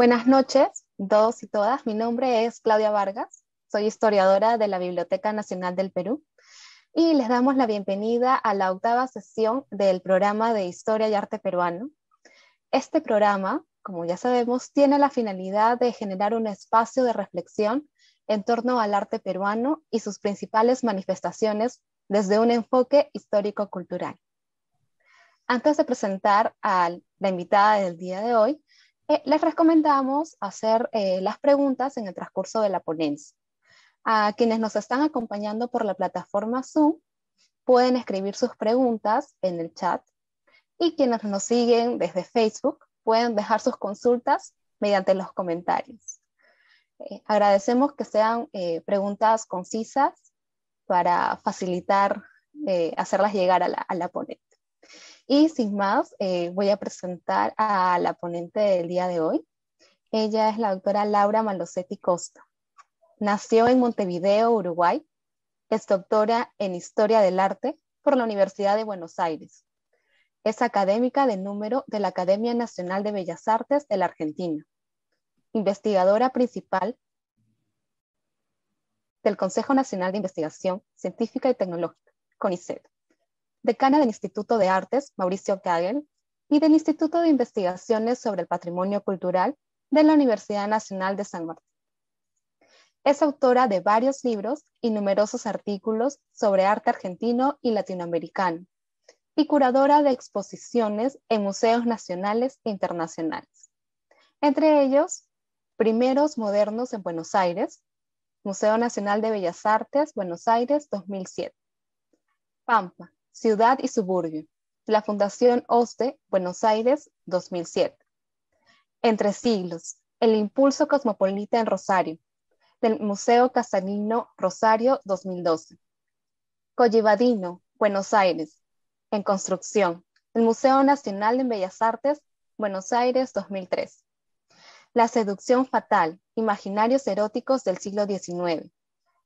Buenas noches, todos y todas. Mi nombre es Claudia Vargas. Soy historiadora de la Biblioteca Nacional del Perú y les damos la bienvenida a la octava sesión del programa de Historia y Arte Peruano. Este programa, como ya sabemos, tiene la finalidad de generar un espacio de reflexión en torno al arte peruano y sus principales manifestaciones desde un enfoque histórico-cultural. Antes de presentar a la invitada del día de hoy, eh, les recomendamos hacer eh, las preguntas en el transcurso de la ponencia. A quienes nos están acompañando por la plataforma Zoom, pueden escribir sus preguntas en el chat y quienes nos siguen desde Facebook pueden dejar sus consultas mediante los comentarios. Eh, agradecemos que sean preguntas concisas para facilitar hacerlas llegar a la, a la ponente. Y sin más, eh, voy a presentar a la ponente del día de hoy. Ella es la doctora Laura Malosetti Costa. Nació en Montevideo, Uruguay. Es doctora en Historia del Arte por la Universidad de Buenos Aires. Es académica de número de la Academia Nacional de Bellas Artes de la Argentina. Investigadora principal del Consejo Nacional de Investigación Científica y Tecnológica, CONICET decana del Instituto de Artes, Mauricio Kagel, y del Instituto de Investigaciones sobre el Patrimonio Cultural de la Universidad Nacional de San Martín. Es autora de varios libros y numerosos artículos sobre arte argentino y latinoamericano, y curadora de exposiciones en museos nacionales e internacionales. Entre ellos, Primeros Modernos en Buenos Aires, Museo Nacional de Bellas Artes, Buenos Aires, 2007. Pampa, Ciudad y Suburbio, la Fundación Oste, Buenos Aires, 2007. Entre siglos, El Impulso Cosmopolita en Rosario, del Museo Casanino Rosario, 2012. Collevadino, Buenos Aires, en construcción, el Museo Nacional de Bellas Artes, Buenos Aires, 2003. La seducción fatal, imaginarios eróticos del siglo XIX,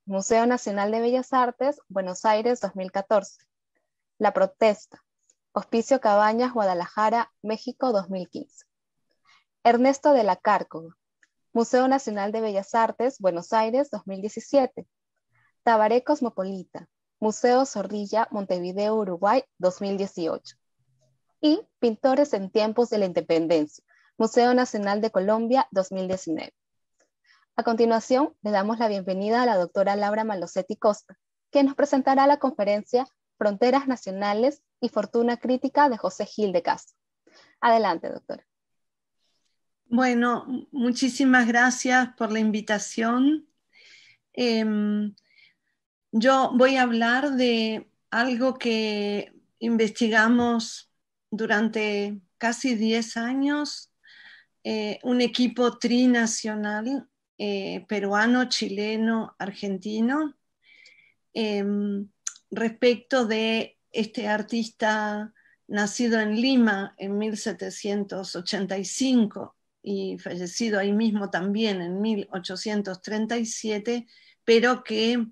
Museo Nacional de Bellas Artes, Buenos Aires, 2014. La protesta. Hospicio Cabañas, Guadalajara, México 2015. Ernesto de la Cárcova. Museo Nacional de Bellas Artes, Buenos Aires 2017. Tabaré Cosmopolita. Museo Zorrilla, Montevideo, Uruguay 2018. Y Pintores en tiempos de la Independencia. Museo Nacional de Colombia 2019. A continuación, le damos la bienvenida a la doctora Laura Malosetti Costa, que nos presentará la conferencia Fronteras Nacionales y Fortuna Crítica de José Gil de Castro. Adelante, doctor. Bueno, muchísimas gracias por la invitación. Em, yo voy a hablar de algo que investigamos durante casi 10 años, eh, un equipo trinacional eh, peruano, chileno, argentino. Em, respecto de este artista nacido en Lima en 1785 y fallecido ahí mismo también en 1837, pero que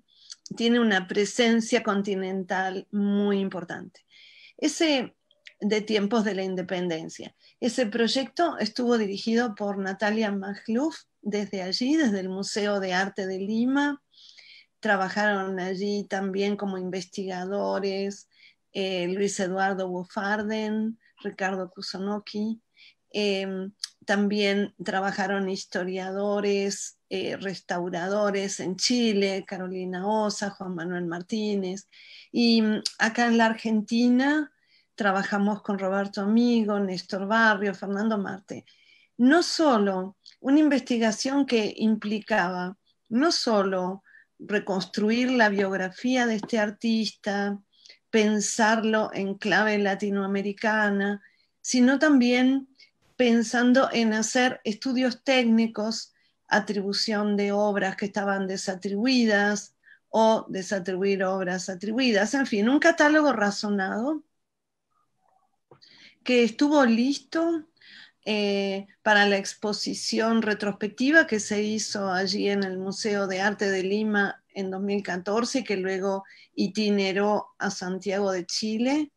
tiene una presencia continental muy importante. Ese de tiempos de la independencia. Ese proyecto estuvo dirigido por Natalia Magluf desde allí, desde el Museo de Arte de Lima, trabajaron allí también como investigadores eh, Luis Eduardo Bufarden, Ricardo Kusonoki. Em, también trabajaron historiadores, eh, restauradores en Chile, Carolina Osa, Juan Manuel Martínez. Y mm, acá en la Argentina trabajamos con Roberto Amigo, Néstor Barrio, Fernando Marte. No solo una investigación que implicaba no solo reconstruir la biografía de este artista, pensarlo en clave latinoamericana, sino también pensando en hacer estudios técnicos, atribución de obras que estaban desatribuidas o desatribuir obras atribuidas, en fin, un catálogo razonado que estuvo listo eh, para la exposición retrospectiva que se hizo allí en el Museo de Arte de Lima en 2014, que luego itineró a Santiago de Chile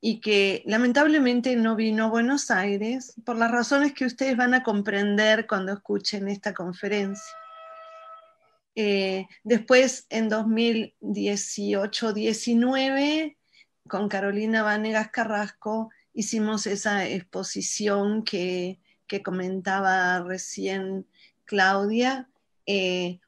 y que lamentablemente no vino a Buenos Aires por las razones que ustedes van a comprender cuando escuchen esta conferencia. Eh, después, en 2018-19, con Carolina Vanegas Carrasco, hicimos esa exposición que, comentaba recién Claudia, eh,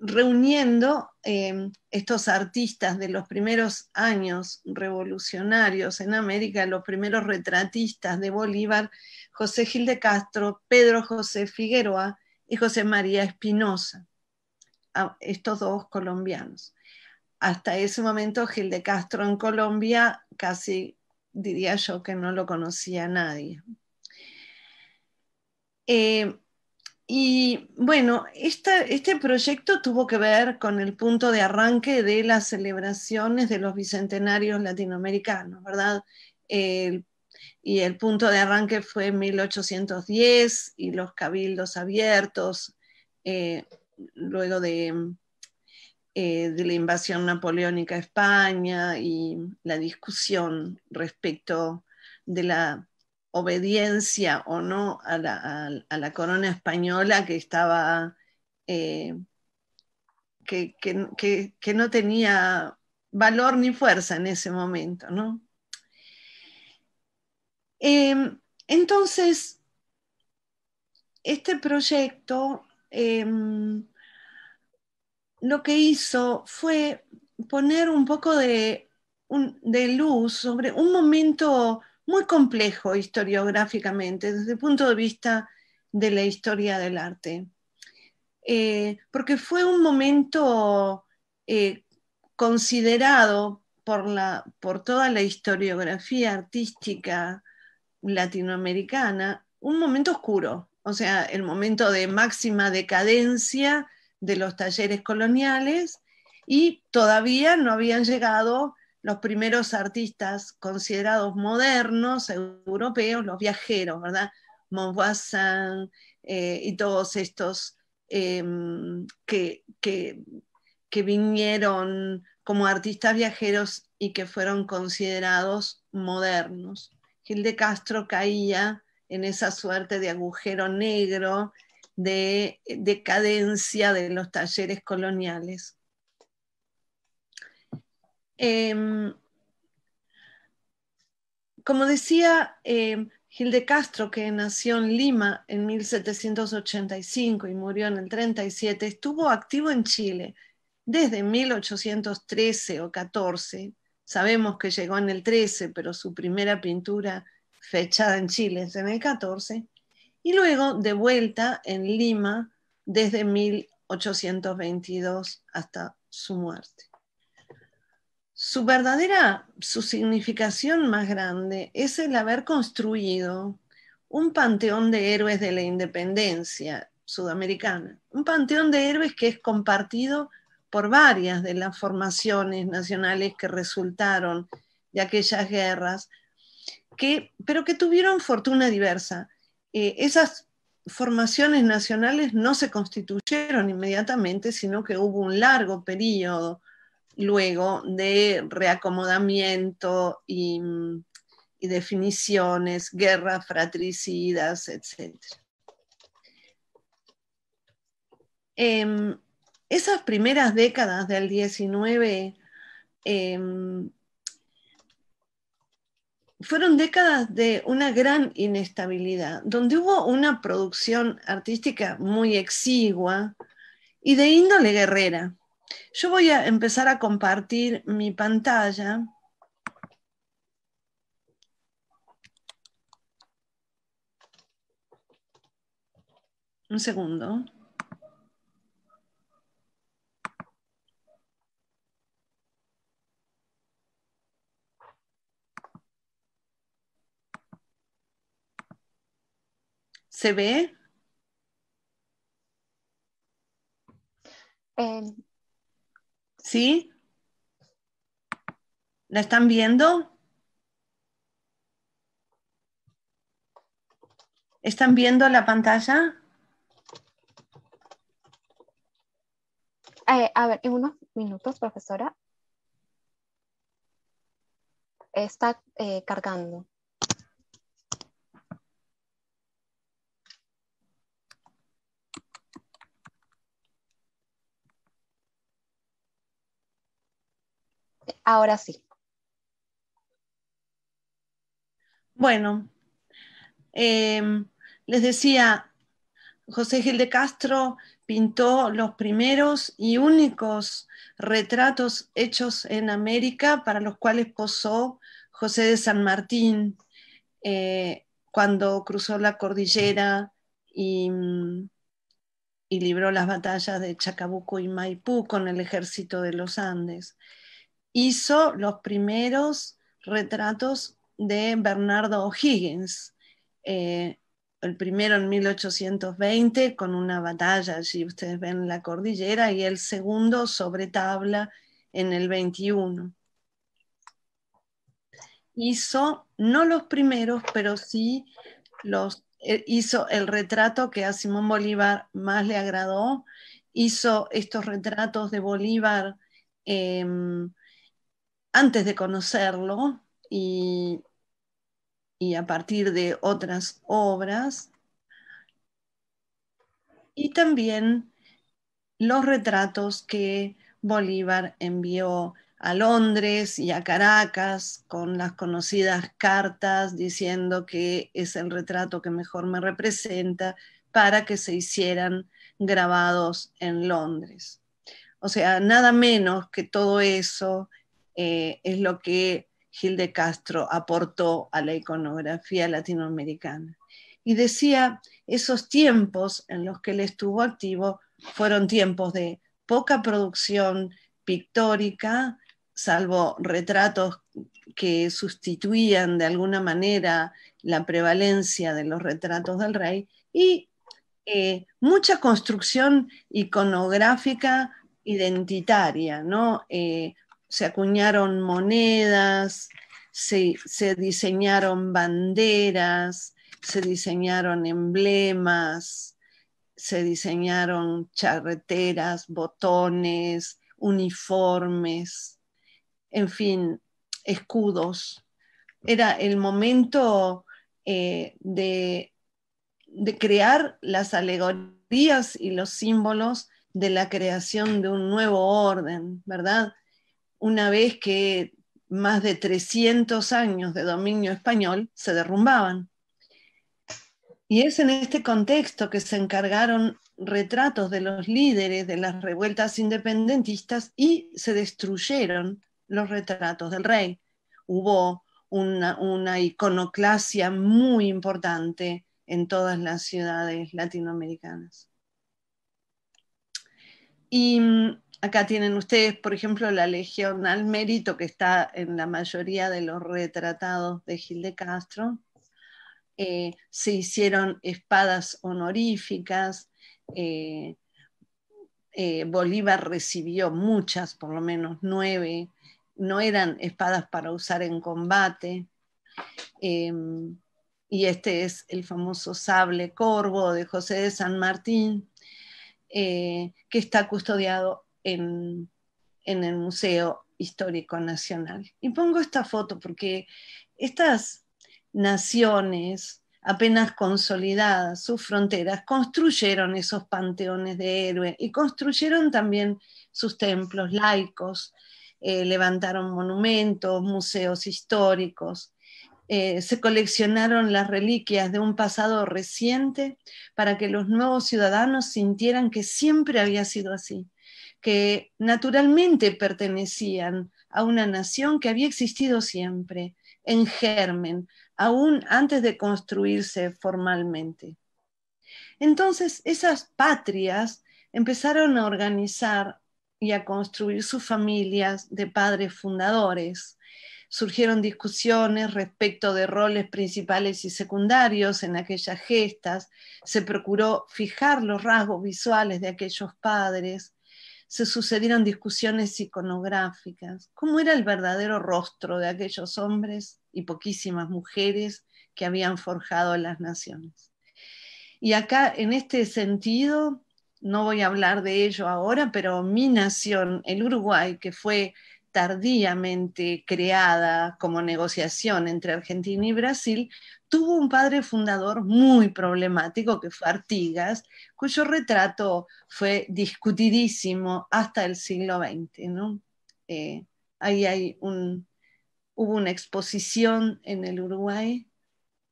reuniendo eh, estos artistas de los primeros años revolucionarios en América, los primeros retratistas de Bolívar, José Gil de Castro, Pedro José Figueroa y José María Espinosa, estos dos colombianos. Hasta ese momento Gil de Castro en Colombia casi diría yo que no lo conocía nadie. Eh, y bueno, este proyecto tuvo que ver con el punto de arranque de las celebraciones de los bicentenarios latinoamericanos, ¿verdad? y el punto de arranque fue en 1810 y los cabildos abiertos, eh, luego de eh, de la invasión napoleónica a España y la discusión respecto de la obediencia o no a la, corona española que estaba, eh, que, no tenía valor ni fuerza en ese momento, em, entonces, este proyecto em, lo que hizo fue poner un poco de, luz sobre un momento muy complejo historiográficamente, desde el punto de vista de la historia del arte. Eh, porque fue un momento eh, considerado por toda la historiografía artística latinoamericana un momento oscuro, o sea, el momento de máxima decadencia de los talleres coloniales y todavía no habían llegado los primeros artistas considerados modernos, europeos, los viajeros, ¿verdad? Maupassant eh, y todos estos em, que, que, que vinieron como artistas viajeros y que fueron considerados modernos. Gil de Castro caía en esa suerte de agujero negro de decadencia de los talleres coloniales. Em, como decía Gilde em, Gil de Castro, que nació en Lima en 1785 y murió en el 37, estuvo activo en Chile desde 1813 o 14. Sabemos que llegó en el 13, pero su primera pintura fechada en Chile es en el 14 y luego de vuelta en Lima desde 1822 hasta su muerte. Su verdadera, su significación más grande es el haber construido un panteón de héroes de la independencia sudamericana, un panteón de héroes que es compartido por varias de las formaciones nacionales que resultaron de aquellas guerras, pero que tuvieron fortuna diversa. Eh, esas formaciones nacionales no se constituyeron inmediatamente, sino que hubo un largo periodo luego de reacomodamiento y, definiciones, guerras fratricidas, etc. Em, esas primeras décadas del 19 fueron décadas de una gran inestabilidad, donde hubo una producción artística muy exigua y de índole guerrera. Yo voy a empezar a compartir mi pantalla. Un segundo. ¿Se ve? Eh, ¿Sí? ¿La están viendo? ¿Están viendo la pantalla? Eh, a ver, en unos minutos, profesora. Está eh, cargando. Ahora sí. Bueno, em, les decía, José Gil de Castro pintó los primeros y únicos retratos hechos en América para los cuales posó José de San Martín eh, cuando cruzó la cordillera y libró las batallas de Chacabuco y Maipú con el ejército de los Andes hizo los primeros retratos de Bernardo O'Higgins, eh, el primero en 1820 con una batalla allí, ustedes ven la cordillera, y el segundo sobre tabla en el 21. Hizo, no los primeros, pero sí los, eh, hizo el retrato que a Simón Bolívar más le agradó, hizo estos retratos de Bolívar. Em, antes de conocerlo y, y a partir de otras obras. Y también los retratos que Bolívar envió a Londres y a Caracas con las conocidas cartas diciendo que es el retrato que mejor me representa para que se hicieran grabados en Londres. O sea, nada menos que todo eso eh, es lo que Gil de Castro aportó a la iconografía latinoamericana. Y decía, esos tiempos en los que él estuvo activo fueron tiempos de poca producción pictórica, salvo retratos que sustituían de alguna manera la prevalencia de los retratos del rey, y eh, mucha construcción iconográfica identitaria, ¿no? Eh, se acuñaron monedas, se, diseñaron banderas, se diseñaron emblemas, se diseñaron charreteras, botones, uniformes, en fin, escudos. Era el momento eh, de crear las alegorías y los símbolos de la creación de un nuevo orden, ¿verdad? una vez que más de 300 años de dominio español se derrumbaban. Y es en este contexto que se encargaron retratos de los líderes de las revueltas independentistas y se destruyeron los retratos del rey. Hubo una, iconoclasia muy importante en todas las ciudades latinoamericanas. Y acá tienen ustedes, por ejemplo, la Legión al Mérito, que está en la mayoría de los retratados de Gil de Castro. Eh, se hicieron espadas honoríficas. Eh, eh, Bolívar recibió muchas, por lo menos nueve. No eran espadas para usar en combate. y este es el famoso sable corvo de José de San Martín, que está custodiado en, el Museo Histórico Nacional. Y pongo esta foto porque estas naciones apenas consolidadas, sus fronteras, construyeron esos panteones de héroes y construyeron también sus templos laicos, eh, levantaron monumentos, museos históricos, eh, se coleccionaron las reliquias de un pasado reciente para que los nuevos ciudadanos sintieran que siempre había sido así, que naturalmente pertenecían a una nación que había existido siempre, en germen, aún antes de construirse formalmente. Entonces, esas patrias empezaron a organizar y a construir sus familias de padres fundadores. Surgieron discusiones respecto de roles principales y secundarios en aquellas gestas, se procuró fijar los rasgos visuales de aquellos padres, se sucedieron discusiones iconográficas, cómo era el verdadero rostro de aquellos hombres y poquísimas mujeres que habían forjado las naciones. Y acá, en este sentido, no voy a hablar de ello ahora, pero mi nación, el Uruguay, que fue tardíamente creada como negociación entre Argentina y Brasil, tuvo un padre fundador muy problemático, que fue Artigas, cuyo retrato fue discutidísimo hasta el siglo XX. Eh, ahí hay hubo una exposición en el Uruguay,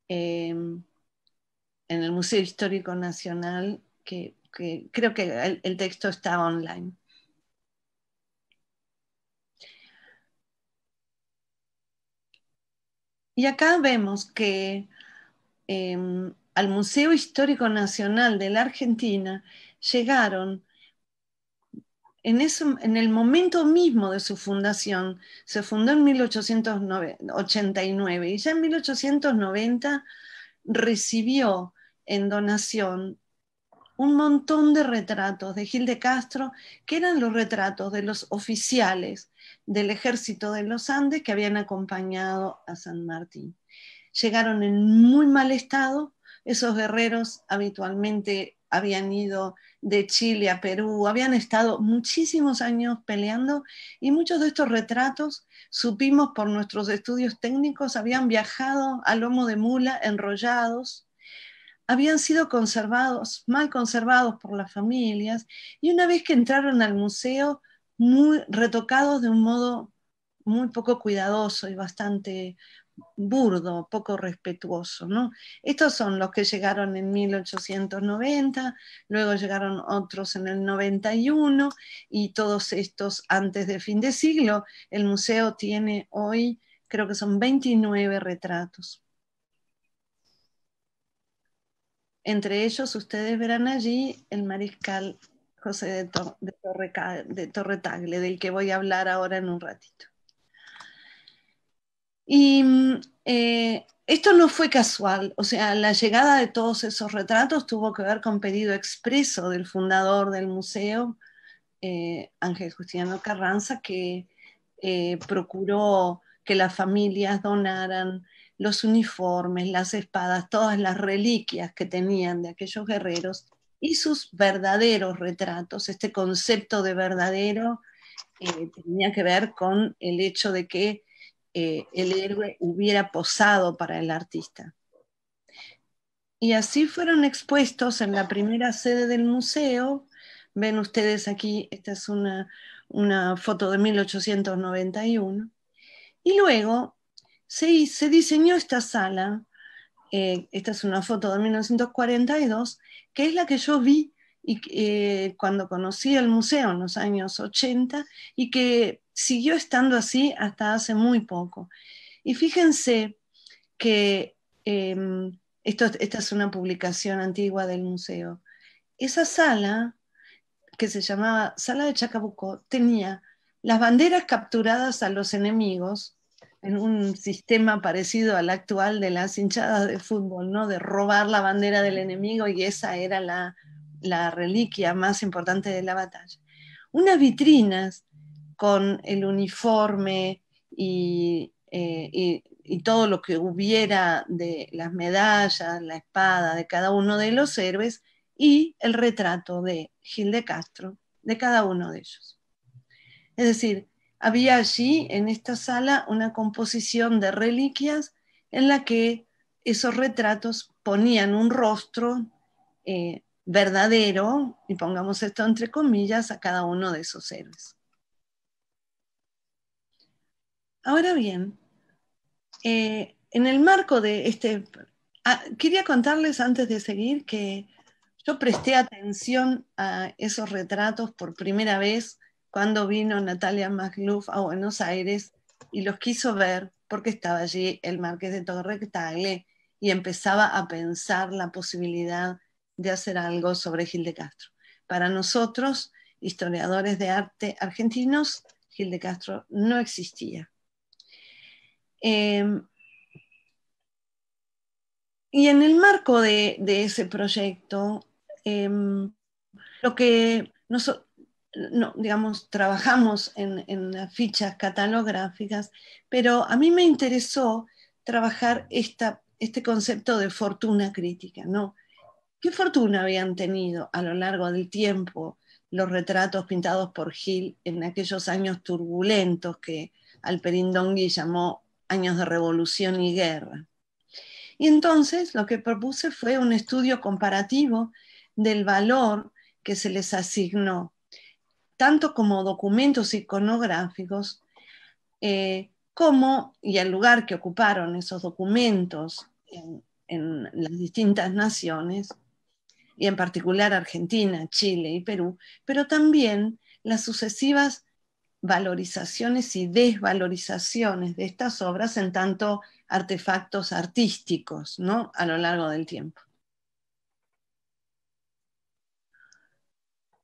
em, en el Museo Histórico Nacional, que, creo que el texto está online. Y acá vemos que em, al Museo Histórico Nacional de la Argentina llegaron en, en, el momento mismo de su fundación, se fundó en 1889 y ya en 1890 recibió en donación un montón de retratos de Gil de Castro, que eran los retratos de los oficiales del ejército de los Andes que habían acompañado a San Martín. Llegaron en muy mal estado, esos guerreros habitualmente habían ido de Chile a Perú, habían estado muchísimos años peleando y muchos de estos retratos, supimos por nuestros estudios técnicos, habían viajado a lomo de mula, enrollados, habían sido conservados, mal conservados por las familias, y una vez que entraron al museo, muy retocados de un modo muy poco cuidadoso y bastante burdo, poco respetuoso. ¿no? Estos son los que llegaron en 1890, luego llegaron otros en el 91 y todos estos antes del fin de siglo. El museo tiene hoy, creo que son 29 retratos. Entre ellos, ustedes verán allí el mariscal José de, Torre Torretagle, del que voy a hablar ahora en un ratito. Y mm, eh, esto no fue casual, o sea, la llegada de todos esos retratos tuvo que ver con pedido expreso del fundador del museo, eh, Ángel Justiniano Carranza, que eh, procuró que las familias donaran los uniformes, las espadas, todas las reliquias que tenían de aquellos guerreros y sus verdaderos retratos. Este concepto de verdadero eh, tenía que ver con el hecho de que eh, el héroe hubiera posado para el artista. Y así fueron expuestos en la primera sede del museo. Ven ustedes aquí, esta es una, una foto de 1891. Y luego se, diseñó esta sala, eh, esta es una foto de 1942, que es la que yo vi y, eh, cuando conocí el museo en los años 80 y que siguió estando así hasta hace muy poco. Y fíjense que em, esta es una publicación antigua del museo. Esa sala, que se llamaba Sala de Chacabuco, tenía las banderas capturadas a los enemigos en un sistema parecido al actual de las hinchadas de fútbol, ¿no? De robar la bandera del enemigo y esa era la, reliquia más importante de la batalla. Unas vitrinas con el uniforme eh, y, y todo lo que hubiera de las medallas, la espada de cada uno de los héroes y el retrato de Gil de Castro de cada uno de ellos. Es decir, había allí, en esta sala, una composición de reliquias en la que esos retratos ponían un rostro eh, verdadero, y pongamos esto entre comillas, a cada uno de esos héroes. Ahora bien, eh, en el marco de este... Ah, quería contarles antes de seguir que yo presté atención a esos retratos por primera vez cuando vino Natalia Magluf a Buenos Aires y los quiso ver porque estaba allí el marqués de Torre y empezaba a pensar la posibilidad de hacer algo sobre Gil de Castro. Para nosotros, historiadores de arte argentinos, Gil de Castro no existía. Em, y en el marco de, ese proyecto, em, lo que nosotros digamos, trabajamos en, las fichas catalográficas, pero a mí me interesó trabajar esta, este concepto de fortuna crítica, ¿no? ¿Qué fortuna habían tenido a lo largo del tiempo los retratos pintados por Gil en aquellos años turbulentos que Alperín llamó años de revolución y guerra? Y entonces lo que propuse fue un estudio comparativo del valor que se les asignó tanto como documentos iconográficos, eh, como y el lugar que ocuparon esos documentos en, en las distintas naciones, y en particular Argentina, Chile y Perú, pero también las sucesivas valorizaciones y desvalorizaciones de estas obras en tanto artefactos artísticos ¿no? a lo largo del tiempo.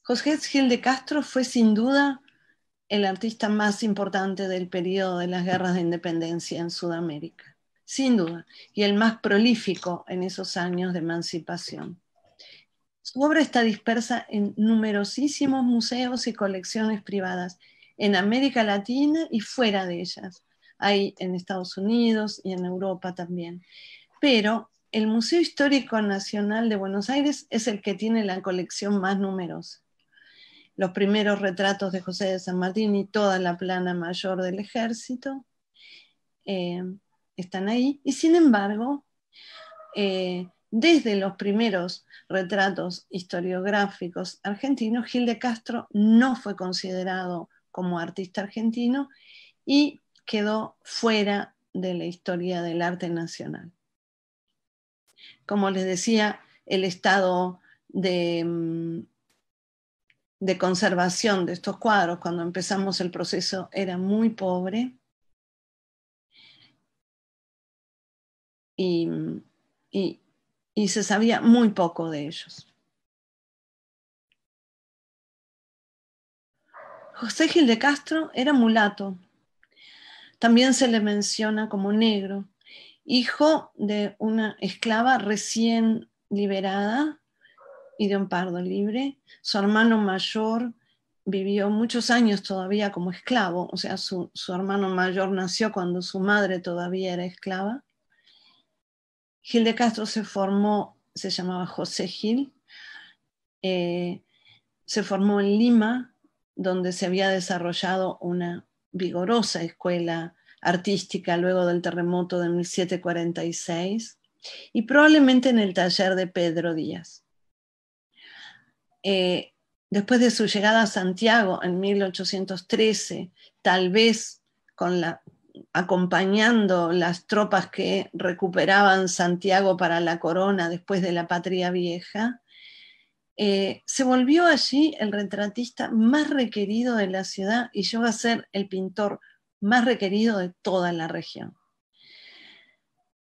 José Gil de Castro fue sin duda el artista más importante del periodo de las guerras de independencia en Sudamérica, sin duda, y el más prolífico en esos años de emancipación. Su obra está dispersa en numerosísimos museos y colecciones privadas en América Latina y fuera de ellas. Hay en Estados Unidos y en Europa también. Pero el Museo Histórico Nacional de Buenos Aires es el que tiene la colección más numerosa los primeros retratos de José de San Martín y toda la plana mayor del ejército. Eh, están ahí. Y sin embargo, eh, desde los primeros retratos historiográficos argentinos, Gil de Castro no fue considerado como artista argentino y quedó fuera de la historia del arte nacional. Como les decía, el estado de mm, de conservación de estos cuadros cuando empezamos el proceso era muy pobre. Y, y, se sabía muy poco de ellos. José Gil de Castro era mulato. También se le menciona como negro, hijo de una esclava recién liberada y de un pardo libre. Su hermano mayor vivió muchos años todavía como esclavo, o sea, su, hermano mayor nació cuando su madre todavía era esclava. Gil de Castro se formó, se llamaba José Gil, eh, se formó en Lima, donde se había desarrollado una vigorosa escuela artística luego del terremoto de 1746, y probablemente en el taller de Pedro Díaz. Eh, después de su llegada a Santiago en 1813, tal vez con acompañando las tropas que recuperaban Santiago para la corona después de la Patria Vieja, eh, se volvió allí el retratista más requerido de la ciudad y llegó a ser el pintor más requerido de toda la región.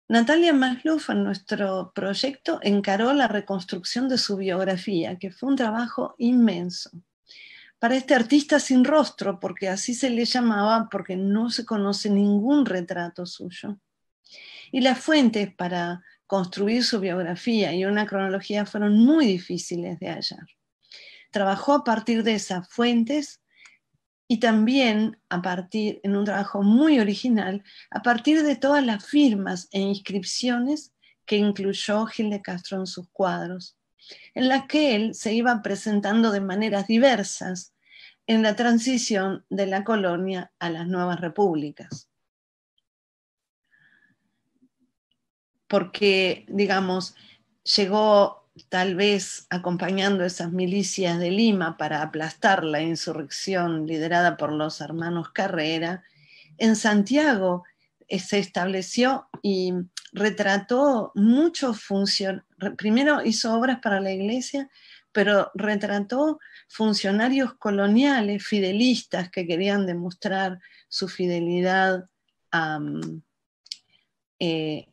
Natalia Masluf en nuestro proyecto encaró la reconstrucción de su biografía, que fue un trabajo inmenso. Para este artista sin rostro, porque así se le llamaba, porque no se conoce ningún retrato suyo. Y las fuentes para construir su biografía y una cronología fueron muy difíciles de hallar. Trabajó a partir de esas fuentes y también a partir, en un trabajo muy original, a partir de todas las firmas e inscripciones que incluyó Gil de Castro en sus cuadros, en las que él se iba presentando de maneras diversas en la transición de la colonia a las nuevas repúblicas. Porque, digamos, llegó tal vez acompañando esas milicias de Lima para aplastar la insurrección liderada por los hermanos Carrera, en Santiago eh, se estableció y retrató muchos funcionarios, primero hizo obras para la iglesia, pero retrató funcionarios coloniales, fidelistas, que querían demostrar su fidelidad a, mm, eh,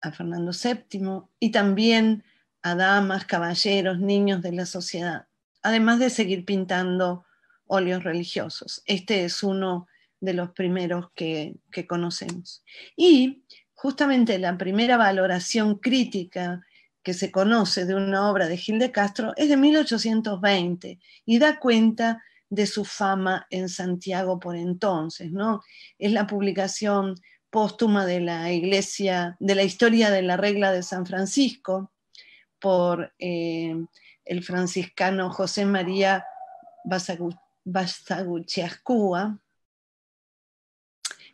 a Fernando VII y también a damas, caballeros, niños de la sociedad, además de seguir pintando óleos religiosos. Este es uno de los primeros que, conocemos. Y justamente la primera valoración crítica que se conoce de una obra de Gil de Castro es de 1820 y da cuenta de su fama en Santiago por entonces, ¿no? Es la publicación póstuma de la iglesia, de la historia de la regla de San Francisco, por eh, el franciscano José María Bastaguchiascúa.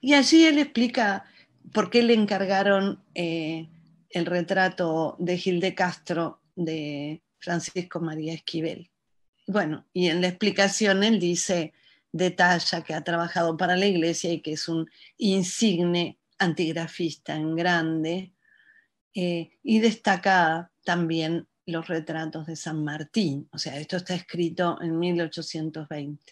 Y allí él explica por qué le encargaron eh, el retrato de Gil de Castro de Francisco María Esquivel. Bueno, y en la explicación él dice, detalla que ha trabajado para la iglesia y que es un insigne antigrafista en grande, eh, y destacada también los retratos de San Martín. O sea, esto está escrito en 1820.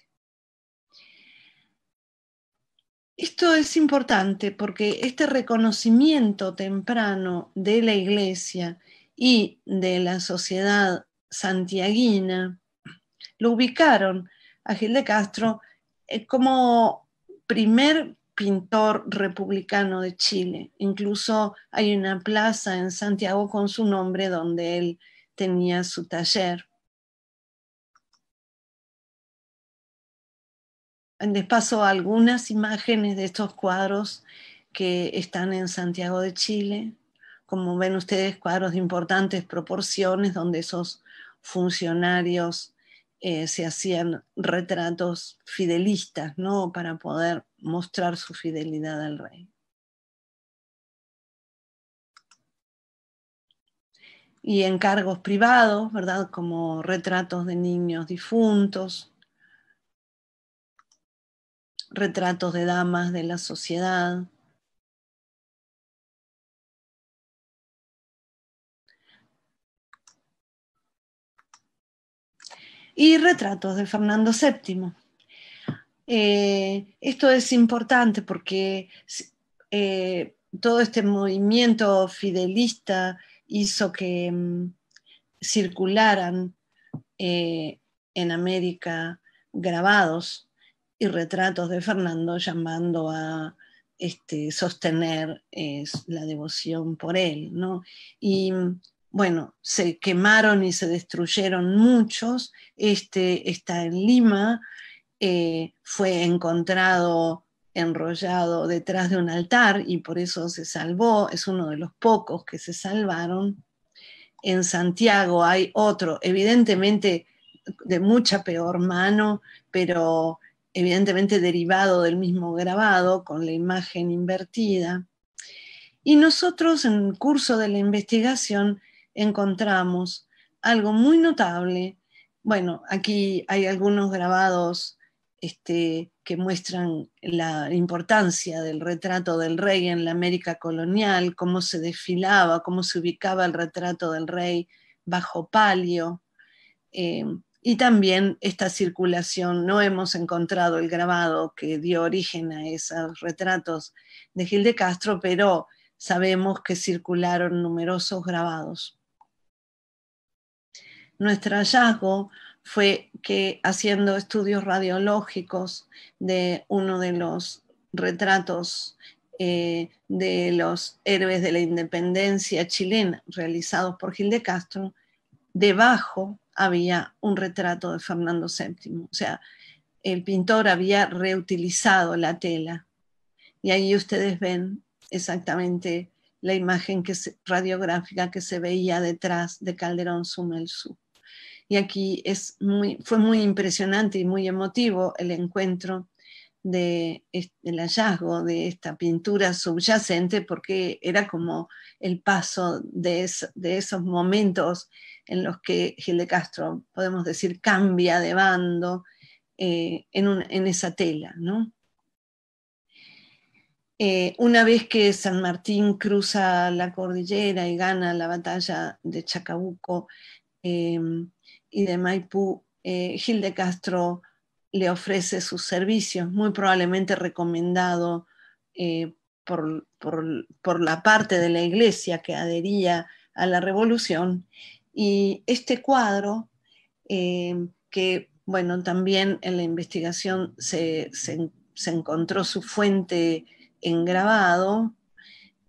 Esto es importante porque este reconocimiento temprano de la iglesia y de la sociedad santiaguina lo ubicaron a Gil de Castro eh, como primer pintor republicano de Chile. Incluso hay una plaza en Santiago con su nombre donde él tenía su taller. Les paso algunas imágenes de estos cuadros que están en Santiago de Chile. Como ven ustedes, cuadros de importantes proporciones donde esos funcionarios eh, se hacían retratos fidelistas, ¿no? Para poder mostrar su fidelidad al rey. Y encargos privados, ¿verdad? Como retratos de niños difuntos, retratos de damas de la sociedad. Y retratos de Fernando VII. Eh, esto es importante porque eh, todo este movimiento fidelista hizo que mm, circularan eh, en América grabados y retratos de Fernando llamando a este, sostener la devoción por él. ¿no? Y mm, bueno, se quemaron y se destruyeron muchos. Este está en Lima eh, fue encontrado enrollado detrás de un altar y por eso se salvó, es uno de los pocos que se salvaron. En Santiago hay otro, evidentemente de mucha peor mano, pero evidentemente derivado del mismo grabado, con la imagen invertida. Y nosotros en el curso de la investigación encontramos algo muy notable. Bueno, aquí hay algunos grabados este, que muestran la importancia del retrato del rey en la América colonial, cómo se desfilaba, cómo se ubicaba el retrato del rey bajo palio. Eh, y también esta circulación, no hemos encontrado el grabado que dio origen a esos retratos de Gil de Castro, pero sabemos que circularon numerosos grabados. Nuestro hallazgo fue que haciendo estudios radiológicos de uno de los retratos eh, de los héroes de la independencia chilena realizados por Gil de Castro, debajo había un retrato de Fernando VII. O sea, el pintor había reutilizado la tela. Y ahí ustedes ven exactamente la imagen que radiográfica que se veía detrás de Calderón Sumelzú. Y aquí es muy, fue muy impresionante y muy emotivo el encuentro del de, el hallazgo de esta pintura subyacente porque era como el paso de, de esos momentos en los que Gil de Castro, podemos decir, cambia de bando eh, en, en, esa tela. Eh, una vez que San Martín cruza la cordillera y gana la batalla de Chacabuco, Em, y de Maipú, eh, Gil de Castro le ofrece sus servicios, muy probablemente recomendado eh, por, la parte de la iglesia que adhería a la revolución. Y este cuadro, em, que bueno, también en la investigación se, encontró su fuente en grabado,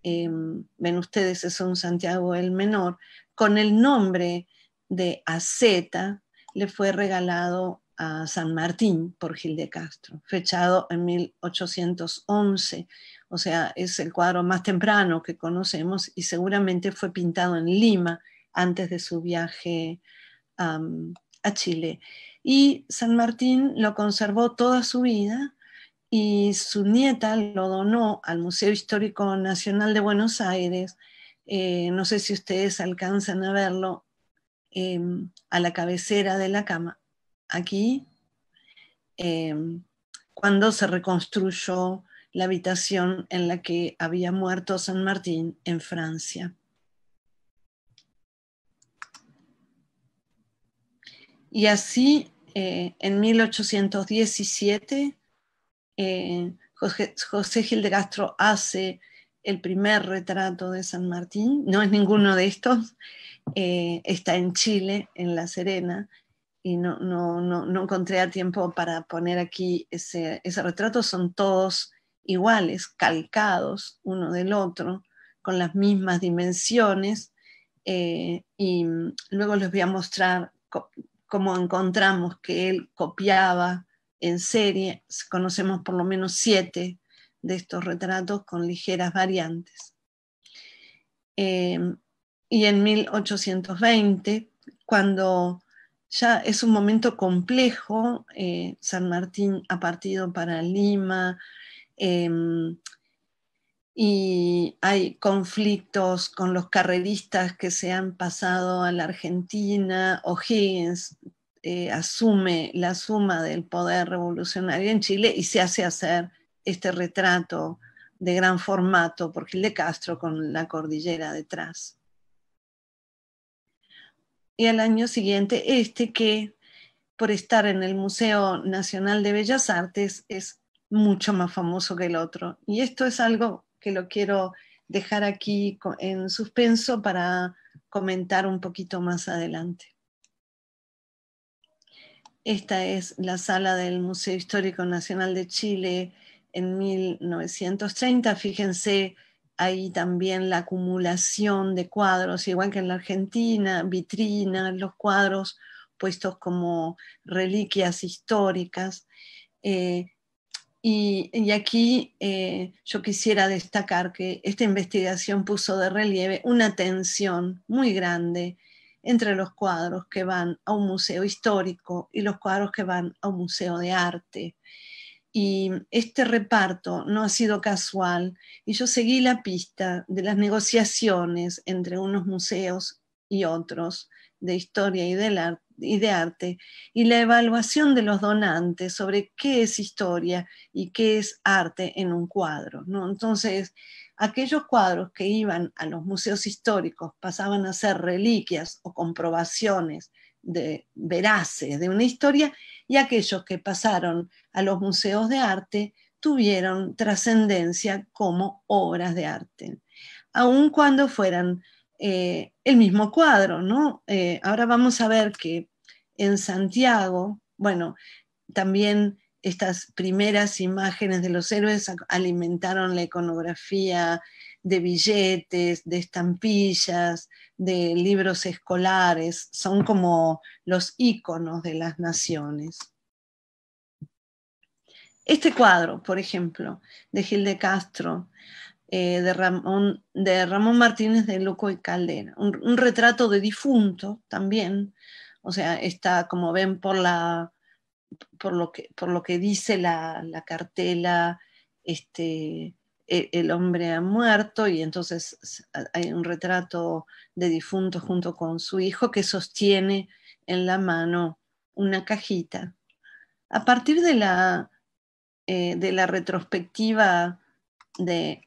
em, ven ustedes, es un Santiago el Menor, con el nombre de Aceta le fue regalado a San Martín por Gil de Castro, fechado en 1811. O sea, es el cuadro más temprano que conocemos y seguramente fue pintado en Lima antes de su viaje a Chile. Y San Martín lo conservó toda su vida y su nieta lo donó al Museo Histórico Nacional de Buenos Aires. Eh, no sé si ustedes alcanzan a verlo, Em, a la cabecera de la cama, aquí, em, cuando se reconstruyó la habitación en la que había muerto San Martín en Francia. Y así, eh, en 1817, eh, José Gil de Castro hace el primer retrato de San Martín, no es ninguno de estos, eh, está en Chile, en La Serena, y no, encontré a tiempo para poner aquí ese, ese, retrato, son todos iguales, calcados uno del otro, con las mismas dimensiones, eh, y luego les voy a mostrar cómo encontramos que él copiaba en serie, conocemos por lo menos siete de estos retratos con ligeras variantes. Em, y en 1820, cuando ya es un momento complejo, eh, San Martín ha partido para Lima em, y hay conflictos con los carreristas que se han pasado a la Argentina, O'Higgins eh, asume la suma del poder revolucionario en Chile y se hace hacer este retrato de gran formato por Gil de Castro con la cordillera detrás. Y al año siguiente, este que por estar en el Museo Nacional de Bellas Artes es mucho más famoso que el otro. Y esto es algo que lo quiero dejar aquí en suspenso para comentar un poquito más adelante. Esta es la sala del Museo Histórico Nacional de Chile, en 1930. Fíjense ahí también la acumulación de cuadros, igual que en la Argentina, vitrinas, los cuadros puestos como reliquias históricas. Eh, y, aquí eh, yo quisiera destacar que esta investigación puso de relieve una tensión muy grande entre los cuadros que van a un museo histórico y los cuadros que van a un museo de arte y este reparto no ha sido casual y yo seguí la pista de las negociaciones entre unos museos y otros de historia y, y de arte y la evaluación de los donantes sobre qué es historia y qué es arte en un cuadro. Entonces, aquellos cuadros que iban a los museos históricos pasaban a ser reliquias o comprobaciones de, veraces de una historia y aquellos que pasaron a los museos de arte tuvieron trascendencia como obras de arte, aun cuando fueran eh, el mismo cuadro, ¿no? Eh, ahora vamos a ver que en Santiago, bueno, también estas primeras imágenes de los héroes alimentaron la iconografía de billetes, de estampillas, de libros escolares, son como los íconos de las naciones. Este cuadro, por ejemplo, de Gil de Castro, eh, de, Ramón, Martínez de Loco y Caldera, un, retrato de difunto también, o sea, está como ven por, por, lo, que, dice la, la cartela, este, eh, el hombre ha muerto y entonces hay un retrato de difunto junto con su hijo que sostiene en la mano una cajita. A partir de la, eh, de la retrospectiva de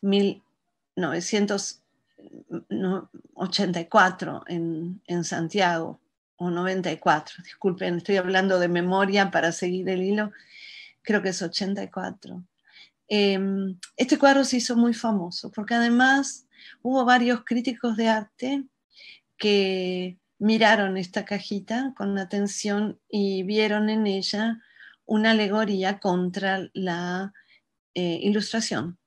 1984 en, en Santiago, o 94, disculpen, estoy hablando de memoria para seguir el hilo, creo que es 84 Em, este cuadro se hizo muy famoso porque además hubo varios críticos de arte que miraron esta cajita con atención y vieron en ella una alegoría contra la eh, ilustración.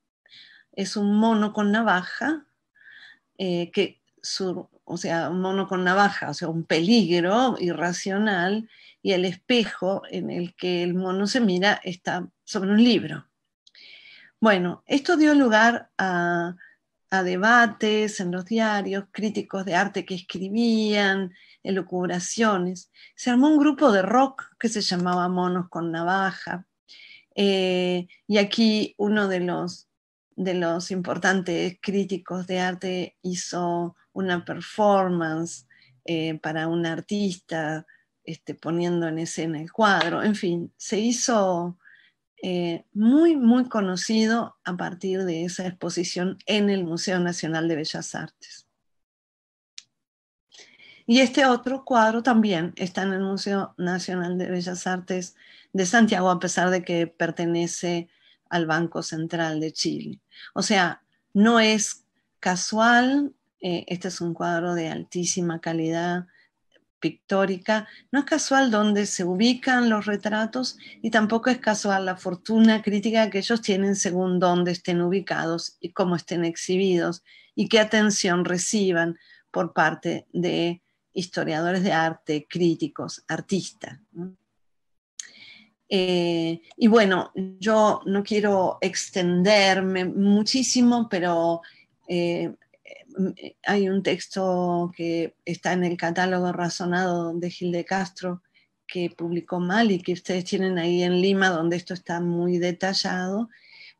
Es un mono con navaja, eh, que o sea, un mono con navaja, o sea, un peligro irracional, y el espejo en el que el mono se mira está sobre un libro. Bueno, esto dio lugar a, debates en los diarios, críticos de arte que escribían, elucubraciones. Se armó un grupo de rock que se llamaba Monos con Navaja. Eh, y aquí uno de los, de los importantes críticos de arte hizo una performance eh, para un artista este, poniendo en escena el cuadro. En fin, se hizo eh, muy, muy conocido a partir de esa exposición en el Museo Nacional de Bellas Artes. Y este otro cuadro también está en el Museo Nacional de Bellas Artes de Santiago, a pesar de que pertenece al Banco Central de Chile. O sea, no es casual, eh, este es un cuadro de altísima calidad, pictórica, no es casual dónde se ubican los retratos y tampoco es casual la fortuna crítica que ellos tienen según dónde estén ubicados y cómo estén exhibidos y qué atención reciban por parte de historiadores de arte, críticos, artistas. Eh, y bueno, yo no quiero extenderme muchísimo, pero eh, hay un texto que está en el catálogo razonado de Gil de Castro que publicó mal y que ustedes tienen ahí en Lima, donde esto está muy detallado,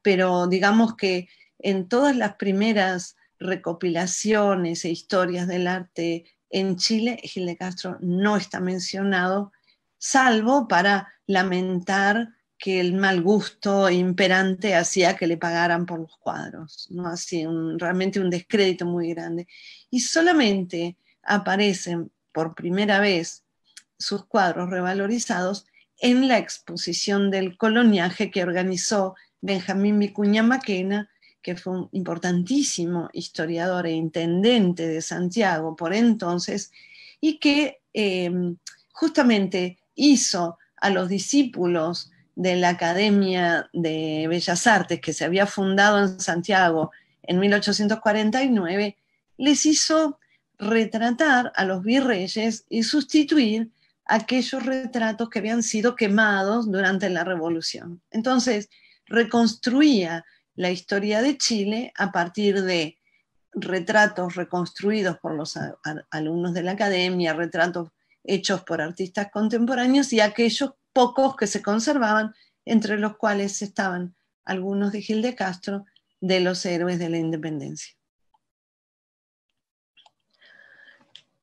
pero digamos que en todas las primeras recopilaciones e historias del arte en Chile, Gil de Castro no está mencionado, salvo para lamentar que el mal gusto imperante hacía que le pagaran por los cuadros, ¿no? Así, realmente un descrédito muy grande. Y solamente aparecen por primera vez sus cuadros revalorizados en la exposición del coloniaje que organizó Benjamín Vicuña Maquena, que fue un importantísimo historiador e intendente de Santiago por entonces, y que eh, justamente hizo a los discípulos de la Academia de Bellas Artes que se había fundado en Santiago en 1849, les hizo retratar a los virreyes y sustituir aquellos retratos que habían sido quemados durante la revolución. Entonces, reconstruía la historia de Chile a partir de retratos reconstruidos por los alumnos de la academia, retratos hechos por artistas contemporáneos y aquellos pocos que se conservaban, entre los cuales estaban algunos de Gil de Castro, de los héroes de la independencia.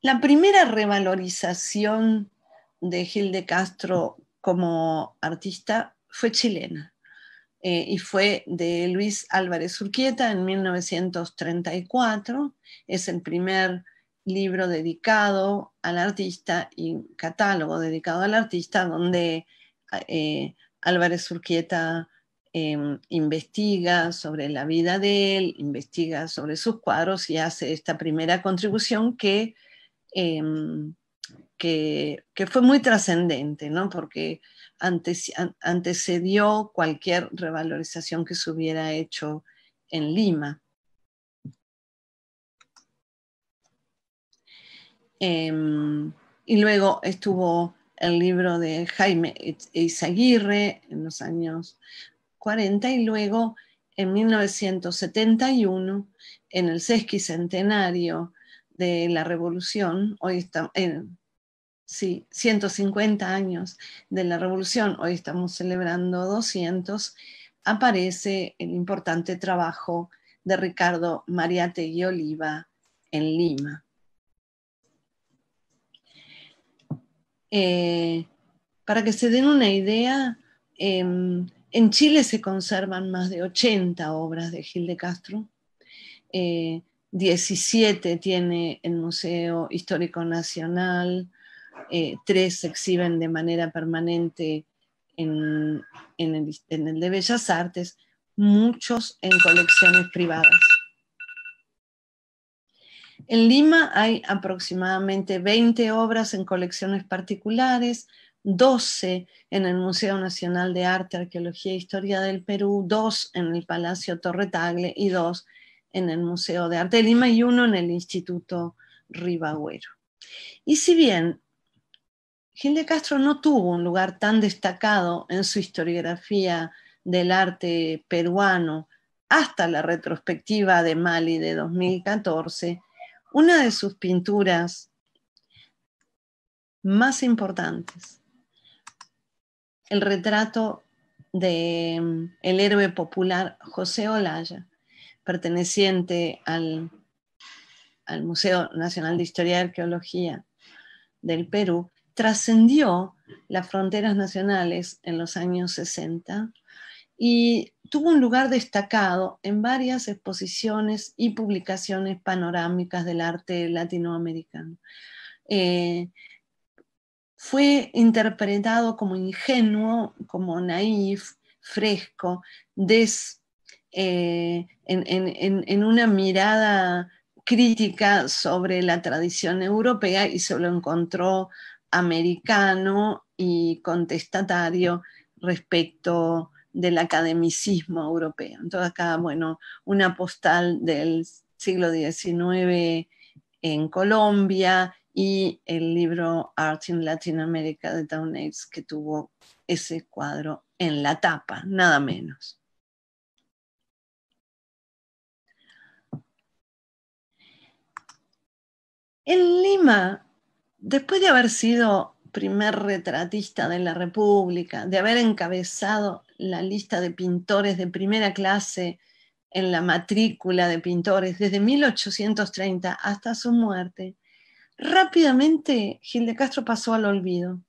La primera revalorización de Gil de Castro como artista fue chilena eh, y fue de Luis Álvarez Urquieta en 1934. Es el primer libro dedicado al artista y catálogo dedicado al artista donde eh, Álvarez Urquieta em, investiga sobre la vida de él, investiga sobre sus cuadros y hace esta primera contribución que, em, que, fue muy trascendente, ¿no? porque antecedió cualquier revalorización que se hubiera hecho en Lima. Em, y luego estuvo el libro de Jaime Izaguirre en los años 40 y luego en 1971, en el sesquicentenario de la revolución, hoy estamos, eh, sí, 150 años de la revolución, hoy estamos celebrando 200, aparece el importante trabajo de Ricardo Mariate y Oliva en Lima. Eh, para que se den una idea, em, en Chile se conservan más de 80 obras de Gil de Castro. 17 eh, tiene el Museo Histórico Nacional, eh, tres se exhiben de manera permanente en, el, de Bellas Artes, muchos en colecciones privadas. En Lima hay aproximadamente 20 obras en colecciones particulares, 12 en el Museo Nacional de Arte, Arqueología e Historia del Perú, 2 en el Palacio Torre Tagle y 2 en el Museo de Arte de Lima y 1 en el Instituto Ribagüero. Y si bien Gil Castro no tuvo un lugar tan destacado en su historiografía del arte peruano hasta la retrospectiva de Mali de 2014, una de sus pinturas más importantes, el retrato de mm, el héroe popular José Olaya, perteneciente al, al Museo Nacional de Historia y Arqueología del Perú, trascendió las fronteras nacionales en los años 60 y tuvo un lugar destacado en varias exposiciones y publicaciones panorámicas del arte latinoamericano. Eh, fue interpretado como ingenuo, como naif, fresco, eh, en, en, una mirada crítica sobre la tradición europea y se lo encontró americano y contestatario respecto del academicismo europeo. Entonces acá, bueno, una postal del siglo XIX en Colombia y el libro Art in Latin America de Townes que tuvo ese cuadro en la tapa, nada menos. En Lima, después de haber sido primer retratista de la República, de haber encabezado la lista de pintores de primera clase en la matrícula de pintores desde 1830 hasta su muerte, rápidamente Gil de Castro pasó al olvido.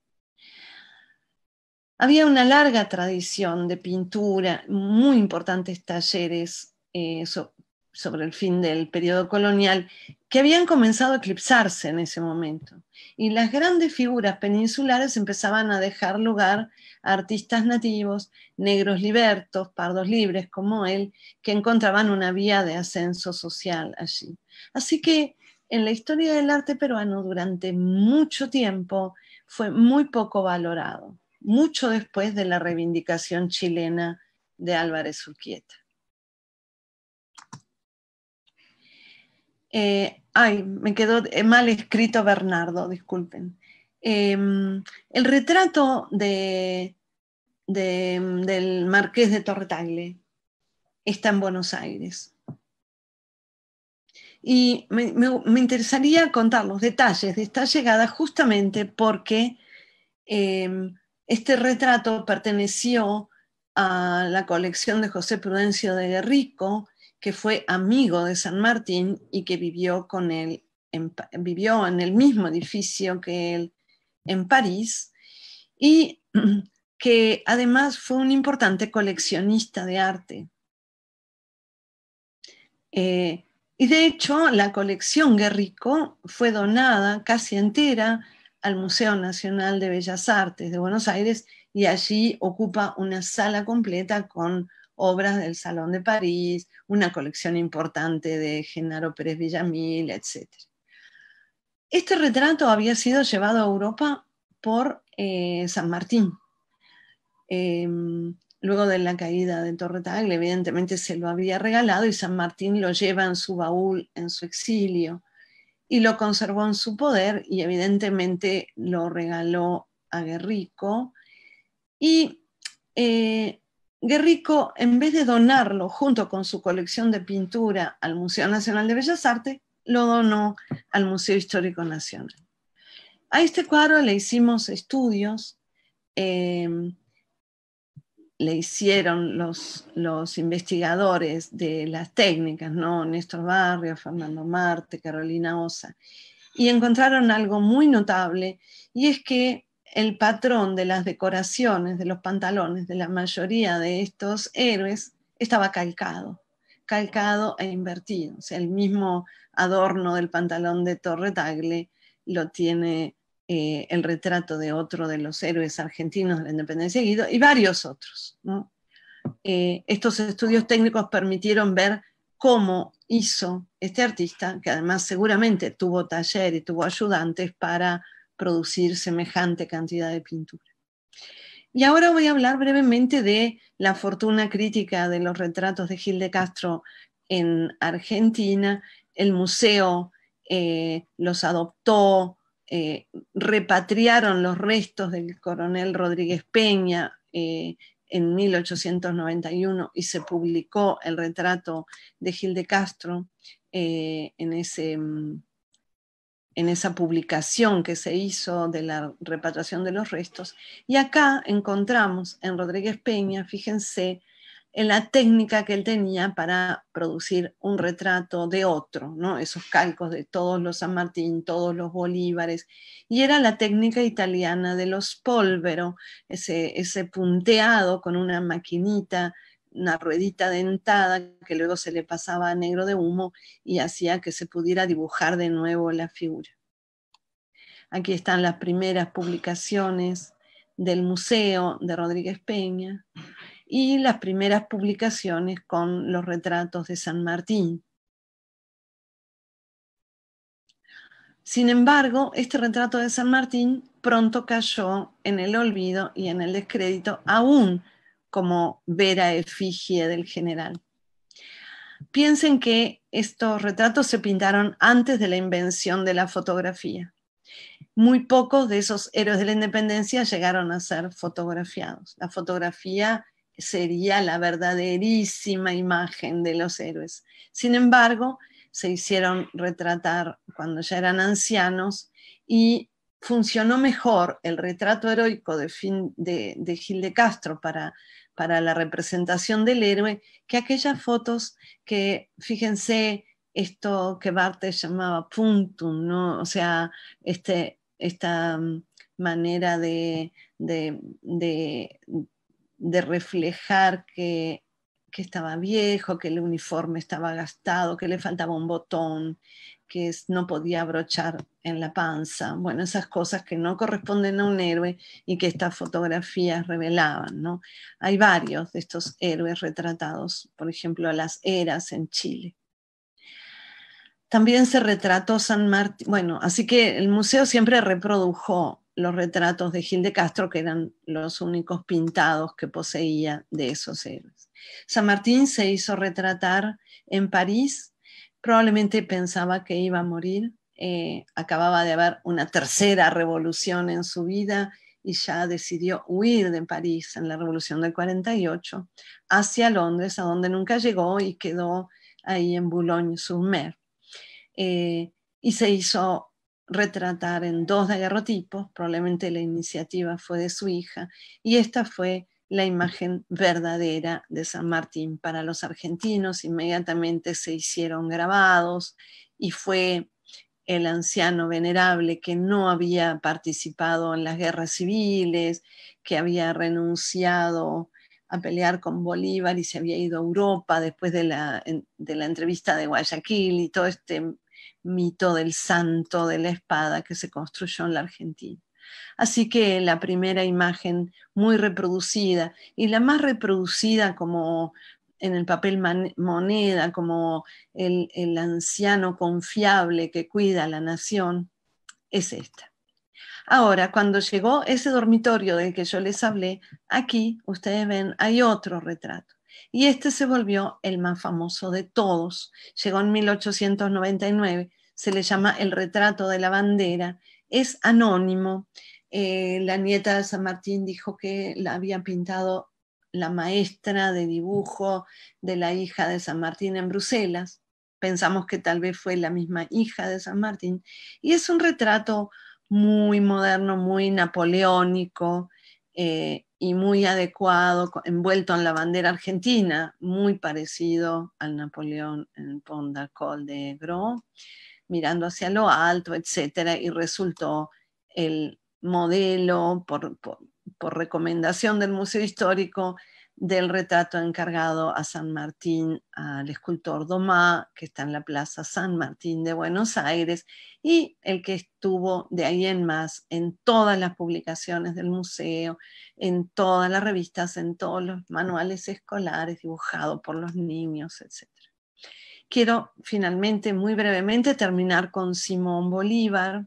Había una larga tradición de pintura, muy importantes talleres eso, eh, sobre el fin del periodo colonial, que habían comenzado a eclipsarse en ese momento. Y las grandes figuras peninsulares empezaban a dejar lugar a artistas nativos, negros libertos, pardos libres como él, que encontraban una vía de ascenso social allí. Así que en la historia del arte peruano durante mucho tiempo fue muy poco valorado, mucho después de la reivindicación chilena de Álvarez Urquieta. Eh, ay, me quedó mal escrito Bernardo, disculpen. Em, el retrato mm, del marqués de Torretagle está en Buenos Aires. Y me, interesaría contar los detalles de esta llegada justamente porque em, este retrato perteneció a la colección de José Prudencio de Guerrico que fue amigo de San Martín y que vivió con en, vivió en el mismo edificio que él en París y que además fue un importante coleccionista de arte. Eh, y de hecho, la colección Guerrico fue donada casi entera al Museo Nacional de Bellas Artes de Buenos Aires y allí ocupa una sala completa con obras del Salón de París, una colección importante de Genaro Pérez Villamil, etc. Este retrato había sido llevado a Europa por eh, San Martín. Em, luego de la caída de Torre Tagle, evidentemente se lo había regalado y San Martín lo lleva en su baúl en su exilio y lo conservó en su poder y evidentemente lo regaló a Guerrico. Y eh, Guerrico, en vez de donarlo junto con su colección de pintura al Museo Nacional de Bellas Artes, lo donó al Museo Histórico Nacional. A este cuadro le hicimos estudios, em, le hicieron los, investigadores de las técnicas, ¿no? Néstor Barrio, Fernando Marte, Carolina Osa, y encontraron algo muy notable, y es que el patrón de las decoraciones de los pantalones de la mayoría de estos héroes estaba calcado, calcado e invertido. O sea, el mismo adorno del pantalón de Torre Tagle lo tiene eh, el retrato de otro de los héroes argentinos de la independencia Guido y varios otros. Eh, estos estudios técnicos permitieron ver cómo hizo este artista, que además seguramente tuvo taller y tuvo ayudantes para producir semejante cantidad de pintura. Y ahora voy a hablar brevemente de la fortuna crítica de los retratos de Gil de Castro en Argentina. El museo eh, los adoptó, eh, repatriaron los restos del coronel Rodríguez Peña eh, en 1891 y se publicó el retrato de Gil de Castro en ese... Mm, en esa publicación que se hizo de la repatriación de los restos. Y acá encontramos en Rodríguez Peña, fíjense, en la técnica que él tenía para producir un retrato de otro, esos calcos de todos los San Martín, todos los Bolívares, y era la técnica italiana de los polvero, ese, ese punteado con una maquinita una ruedita dentada que luego se le pasaba a negro de humo y hacía que se pudiera dibujar de nuevo la figura. Aquí están las primeras publicaciones del Museo de Rodríguez Peña y las primeras publicaciones con los retratos de San Martín. Sin embargo, este retrato de San Martín pronto cayó en el olvido y en el descrédito, aún como Vera Efigie del general. Piensen que estos retratos se pintaron antes de la invención de la fotografía. Muy pocos de esos héroes de la independencia llegaron a ser fotografiados. La fotografía sería la verdaderísima imagen de los héroes. Sin embargo, se hicieron retratar cuando ya eran ancianos y funcionó mejor el retrato heroico de, Gilde Gil de Castro para para la representación del héroe que aquellas fotos que, fíjense, esto que Barthes llamaba puntum, ¿no? o sea, este, esta mm, manera de, de, de, de reflejar que, que, estaba viejo, que el uniforme estaba gastado, que le faltaba un botón, que no podía abrochar en la panza. Bueno, esas cosas que no corresponden a un héroe y que estas fotografías revelaban. Hay varios de estos héroes retratados, por ejemplo, a las eras en Chile. También se retrató San Martín, bueno, así que el museo siempre reprodujo los retratos de Gil de Castro, que eran los únicos pintados que poseía de esos héroes. San Martín se hizo retratar en París probablemente pensaba que iba a morir, eh, acababa de haber una tercera revolución en su vida y ya decidió huir de París en la revolución del 48 hacia Londres, a donde nunca llegó y quedó ahí en Boulogne-sur-Mer. Eh, y se hizo retratar en dos daguerrotipos, probablemente la iniciativa fue de su hija, y esta fue la imagen verdadera de San Martín para los argentinos. Inmediatamente se hicieron grabados y fue el anciano venerable que no había participado en las guerras civiles, que había renunciado a pelear con Bolívar y se había ido a Europa después de la, entrevista de Guayaquil y todo este mito del santo de la espada que se construyó en la Argentina. Así que la primera imagen muy reproducida y la más reproducida como en el papel moneda, como el, anciano confiable que cuida la nación, es esta. Ahora, cuando llegó ese dormitorio del que yo les hablé, aquí ustedes ven, hay otro retrato. Y este se volvió el más famoso de todos. Llegó en 1899, se le llama el retrato de la bandera es anónimo. Eh, la nieta de San Martín dijo que la había pintado la maestra de dibujo de la hija de San Martín en Bruselas. Pensamos que tal vez fue la misma hija de San Martín. Y es un retrato muy moderno, muy napoleónico eh, y muy adecuado, envuelto en la bandera argentina, muy parecido al Napoleón en Pondacol de Gros mirando hacia lo alto, etcétera, y resultó el modelo por, recomendación del Museo Histórico del retrato encargado a San Martín, al escultor Domá, que está en la Plaza San Martín de Buenos Aires, y el que estuvo de ahí en más en todas las publicaciones del museo, en todas las revistas, en todos los manuales escolares dibujados por los niños, etcétera. Quiero finalmente, muy brevemente, terminar con Simón Bolívar.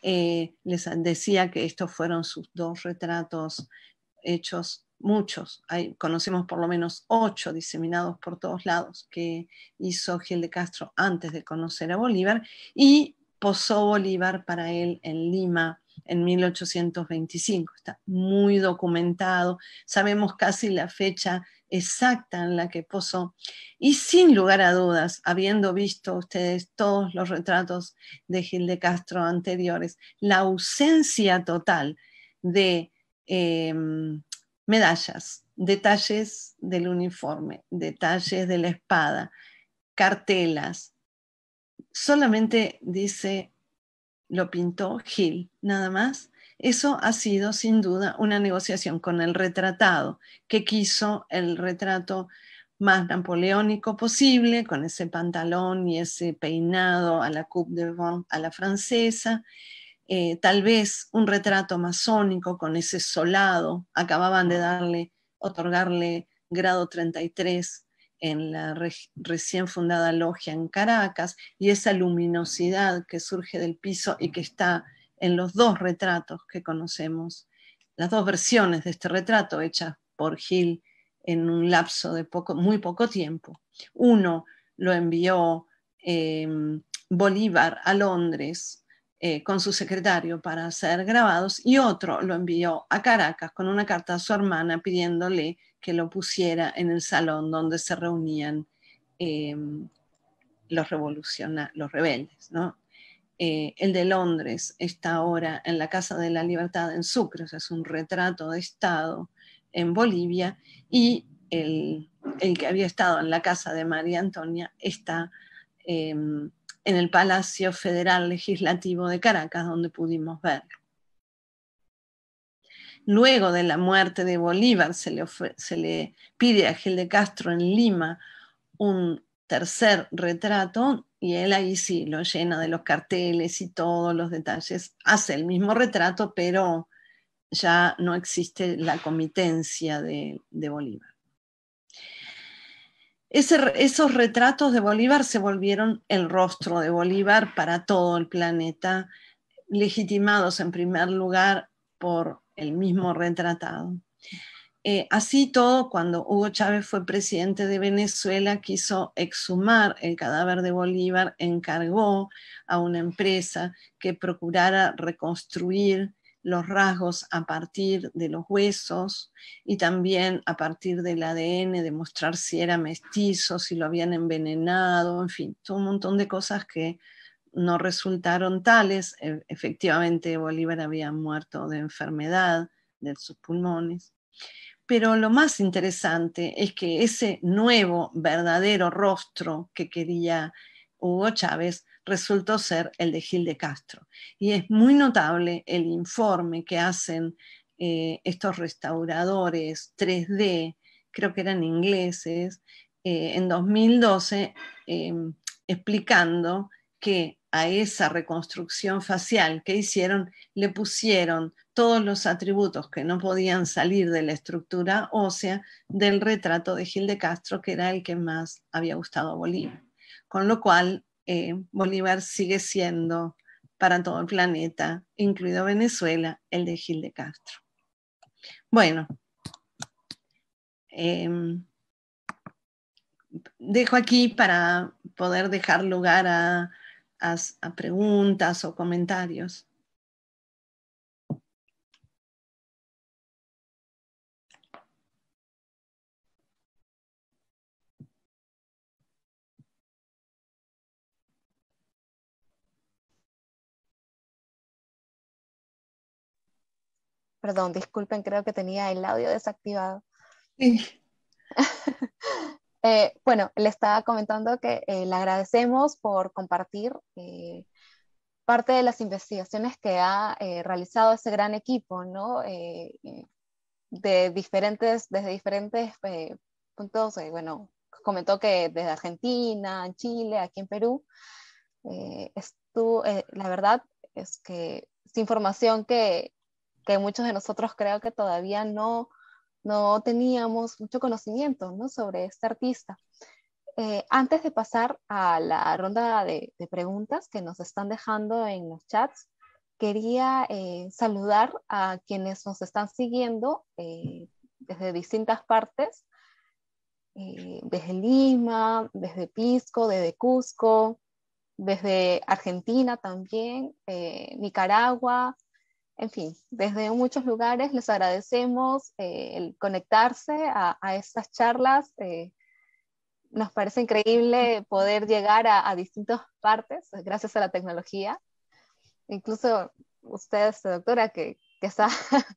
Eh, les decía que estos fueron sus dos retratos hechos, muchos, conocemos por lo menos ocho diseminados por todos lados que hizo Gil de Castro antes de conocer a Bolívar y posó Bolívar para él en Lima en 1825. Está muy documentado, sabemos casi la fecha exacta en la que posó. Y sin lugar a dudas, habiendo visto ustedes todos los retratos de Gil de Castro anteriores, la ausencia total de em, medallas, detalles del uniforme, detalles de la espada, cartelas. Solamente dice lo pintó Gil, nada más. Eso ha sido sin duda una negociación con el retratado, que quiso el retrato más napoleónico posible, con ese pantalón y ese peinado a la coupe de Vent a la francesa, eh, tal vez un retrato masónico con ese solado, acababan de darle, otorgarle grado 33 en la recién fundada logia en Caracas y esa luminosidad que surge del piso y que está en los dos retratos que conocemos, las dos versiones de este retrato hechas por Gil en un lapso de poco, muy poco tiempo. Uno lo envió em, Bolívar a Londres eh, con su secretario para ser grabados y otro lo envió a Caracas con una carta a su hermana pidiéndole que lo pusiera en el salón donde se reunían em, los revolucionarios, los rebeldes, ¿no? Eh, el de Londres está ahora en la Casa de la Libertad en Sucre, es un retrato de Estado en Bolivia, y el, que había estado en la Casa de María Antonia está em, en el Palacio Federal Legislativo de Caracas, donde pudimos verlo. Luego de la muerte de Bolívar se le, pide a Gil de Castro en Lima un tercer retrato y él ahí sí lo llena de los carteles y todos los detalles. Hace el mismo retrato, pero ya no existe la comitencia de, Bolívar. esos retratos de Bolívar se volvieron el rostro de Bolívar para todo el planeta, legitimados en primer lugar por el mismo retratado. Eh, así todo, cuando Hugo Chávez fue presidente de Venezuela, quiso exhumar el cadáver de Bolívar, encargó a una empresa que procurara reconstruir los rasgos a partir de los huesos y también a partir del ADN, demostrar si era mestizo, si lo habían envenenado, en fin, todo un montón de cosas que no resultaron tales. E, efectivamente, Bolívar había muerto de enfermedad de sus pulmones. Pero lo más interesante es que ese nuevo, verdadero rostro que quería Hugo Chávez resultó ser el de Gil de Castro. Y es muy notable el informe que hacen eh, estos restauradores 3D, creo que eran ingleses, eh, en 2012, em, explicando que a esa reconstrucción facial que hicieron le pusieron todos los atributos que no podían salir de la estructura ósea del retrato de Gil de Castro, que era el que más había gustado a Bolívar. Con lo cual, eh, Bolívar sigue siendo para todo el planeta, incluido Venezuela, el de Gil de Castro. Bueno, em, dejo aquí para poder dejar lugar a a, preguntas o comentarios. Perdón, disculpen, creo que tenía el audio desactivado. Eh, bueno, le estaba comentando que eh, le agradecemos por compartir eh, parte de las investigaciones que ha realizado ese gran equipo, ¿no? de diferentes, desde diferentes puntos, bueno, comentó que desde Argentina, Chile, aquí en Perú, la verdad es que es información que, que muchos de nosotros creo que todavía no, no teníamos mucho conocimiento sobre este artista. Eh, antes de pasar a la ronda de, preguntas que nos están dejando en los chats, quería eh, saludar a quienes nos están siguiendo eh, desde distintas partes, desde Lima, desde Pisco, desde Cusco, desde Argentina también, Nicaragua, en fin, desde muchos lugares les agradecemos eh, el conectarse a, estas charlas. Eh, nos parece increíble poder llegar a, distintas partes gracias a la tecnología. Incluso ustedes, este, doctora, que, está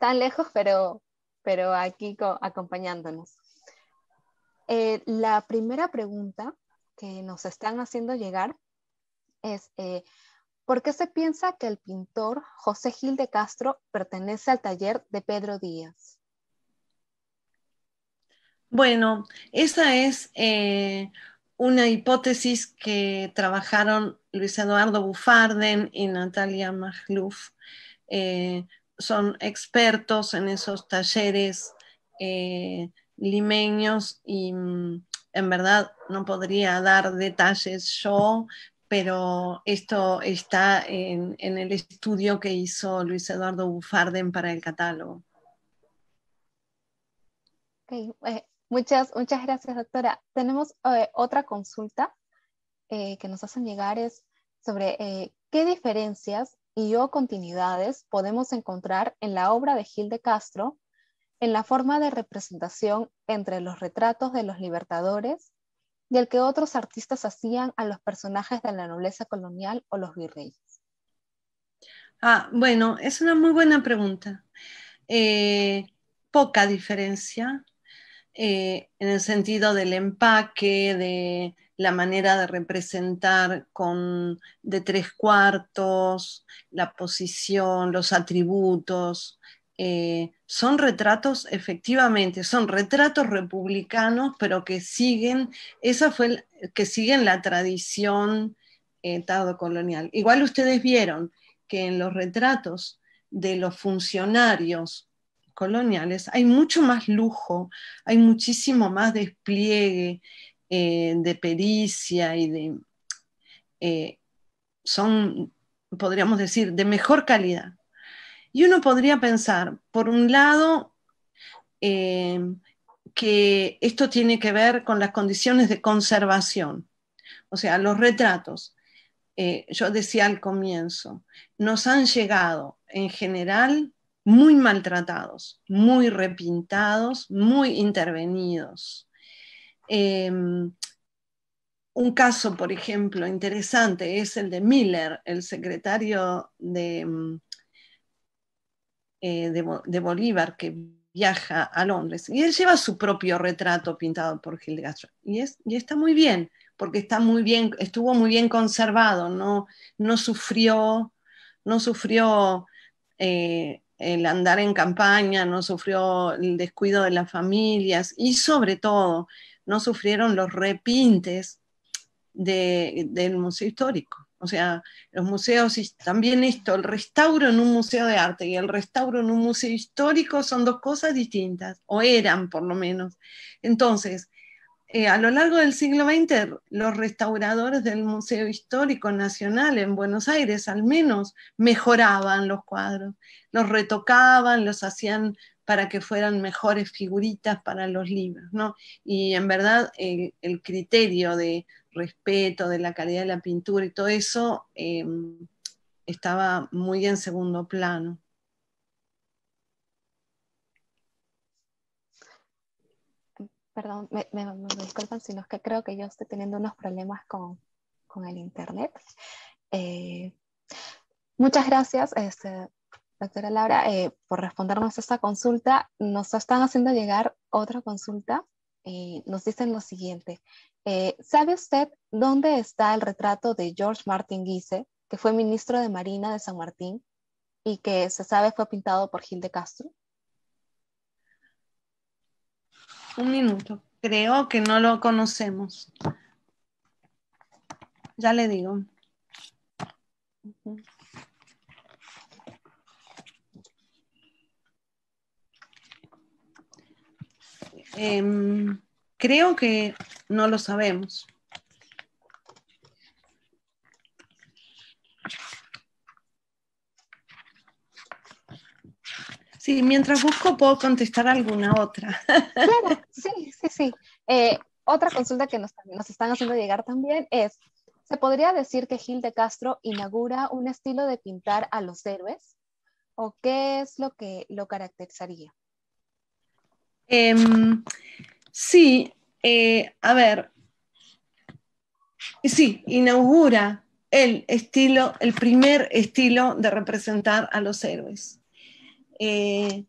tan lejos, pero, pero aquí acompañándonos. Eh, la primera pregunta que nos están haciendo llegar es, ¿Por qué se piensa que el pintor José Gil de Castro pertenece al taller de Pedro Díaz? Bueno, esa es eh, una hipótesis que trabajaron Luis Eduardo Bufarden y Natalia Magluf. Eh, son expertos en esos talleres eh, limeños y mm, en verdad no podría dar detalles yo, pero esto está en, el estudio que hizo Luis Eduardo Bufarden para el catálogo. Eh, muchas, gracias, doctora. Tenemos eh, otra consulta eh, que nos hacen llegar es sobre qué diferencias y o continuidades podemos encontrar en la obra de Gil de Castro en la forma de representación entre los retratos de los libertadores y el que otros artistas hacían a los personajes de la nobleza colonial o los virreyes? Ah, bueno, es una muy buena pregunta. Eh, poca diferencia eh, en el sentido del empaque, de la manera de representar con de tres cuartos, la posición, los atributos, eh, son retratos, efectivamente, son retratos republicanos, pero que siguen, esa fue que siguen la tradición estado eh, colonial. Igual ustedes vieron que en los retratos de los funcionarios coloniales hay mucho más lujo, hay muchísimo más despliegue eh, de pericia y de... son, podríamos decir, de mejor calidad. Y uno podría pensar, por un lado, eh, que esto tiene que ver con las condiciones de conservación, o sea, los retratos. Eh, yo decía al comienzo, nos han llegado en general muy maltratados, muy repintados, muy intervenidos. Eh, un caso, por ejemplo, interesante es el de Miller, el secretario de, mm, eh, de, Bolívar que viaja a Londres y él lleva su propio retrato pintado por Gil de y, es, está muy bien porque está muy bien, estuvo muy bien conservado, no, no sufrió, no sufrió eh, el andar en campaña, no sufrió el descuido de las familias y sobre todo no sufrieron los repintes del Museo Histórico. O sea, los museos también esto, el restauro en un museo de arte y el restauro en un museo histórico son dos cosas distintas, o eran por lo menos. Entonces, eh, a lo largo del siglo XX, los restauradores del Museo Histórico Nacional en Buenos Aires al menos mejoraban los cuadros, los retocaban, los hacían para que fueran mejores figuritas para los libros, ¿no? Y en verdad el criterio de, respeto, de la calidad de la pintura y todo eso eh, estaba muy en segundo plano. Perdón, me, disculpan si no sino que creo que yo estoy teniendo unos problemas con, el internet. Eh, muchas gracias, este, doctora Laura, eh, por respondernos a esta consulta. Nos están haciendo llegar otra consulta eh, nos dicen lo siguiente. Eh, ¿Sabe usted dónde está el retrato de George Martin Guise, que fue ministro de Marina de San Martín y que se sabe fue pintado por Gil de Castro? Un minuto. Creo que no lo conocemos. Ya le digo. Em, creo que no lo sabemos. Sí, mientras busco puedo contestar alguna otra. Claro, sí, sí, sí. Eh, otra consulta que nos, nos están haciendo llegar también es, ¿se podría decir que Gil de Castro inaugura un estilo de pintar a los héroes? ¿O qué es lo que lo caracterizaría? Em, sí, eh, a ver, sí, inaugura el estilo, el primer estilo de representar a los héroes. Eh,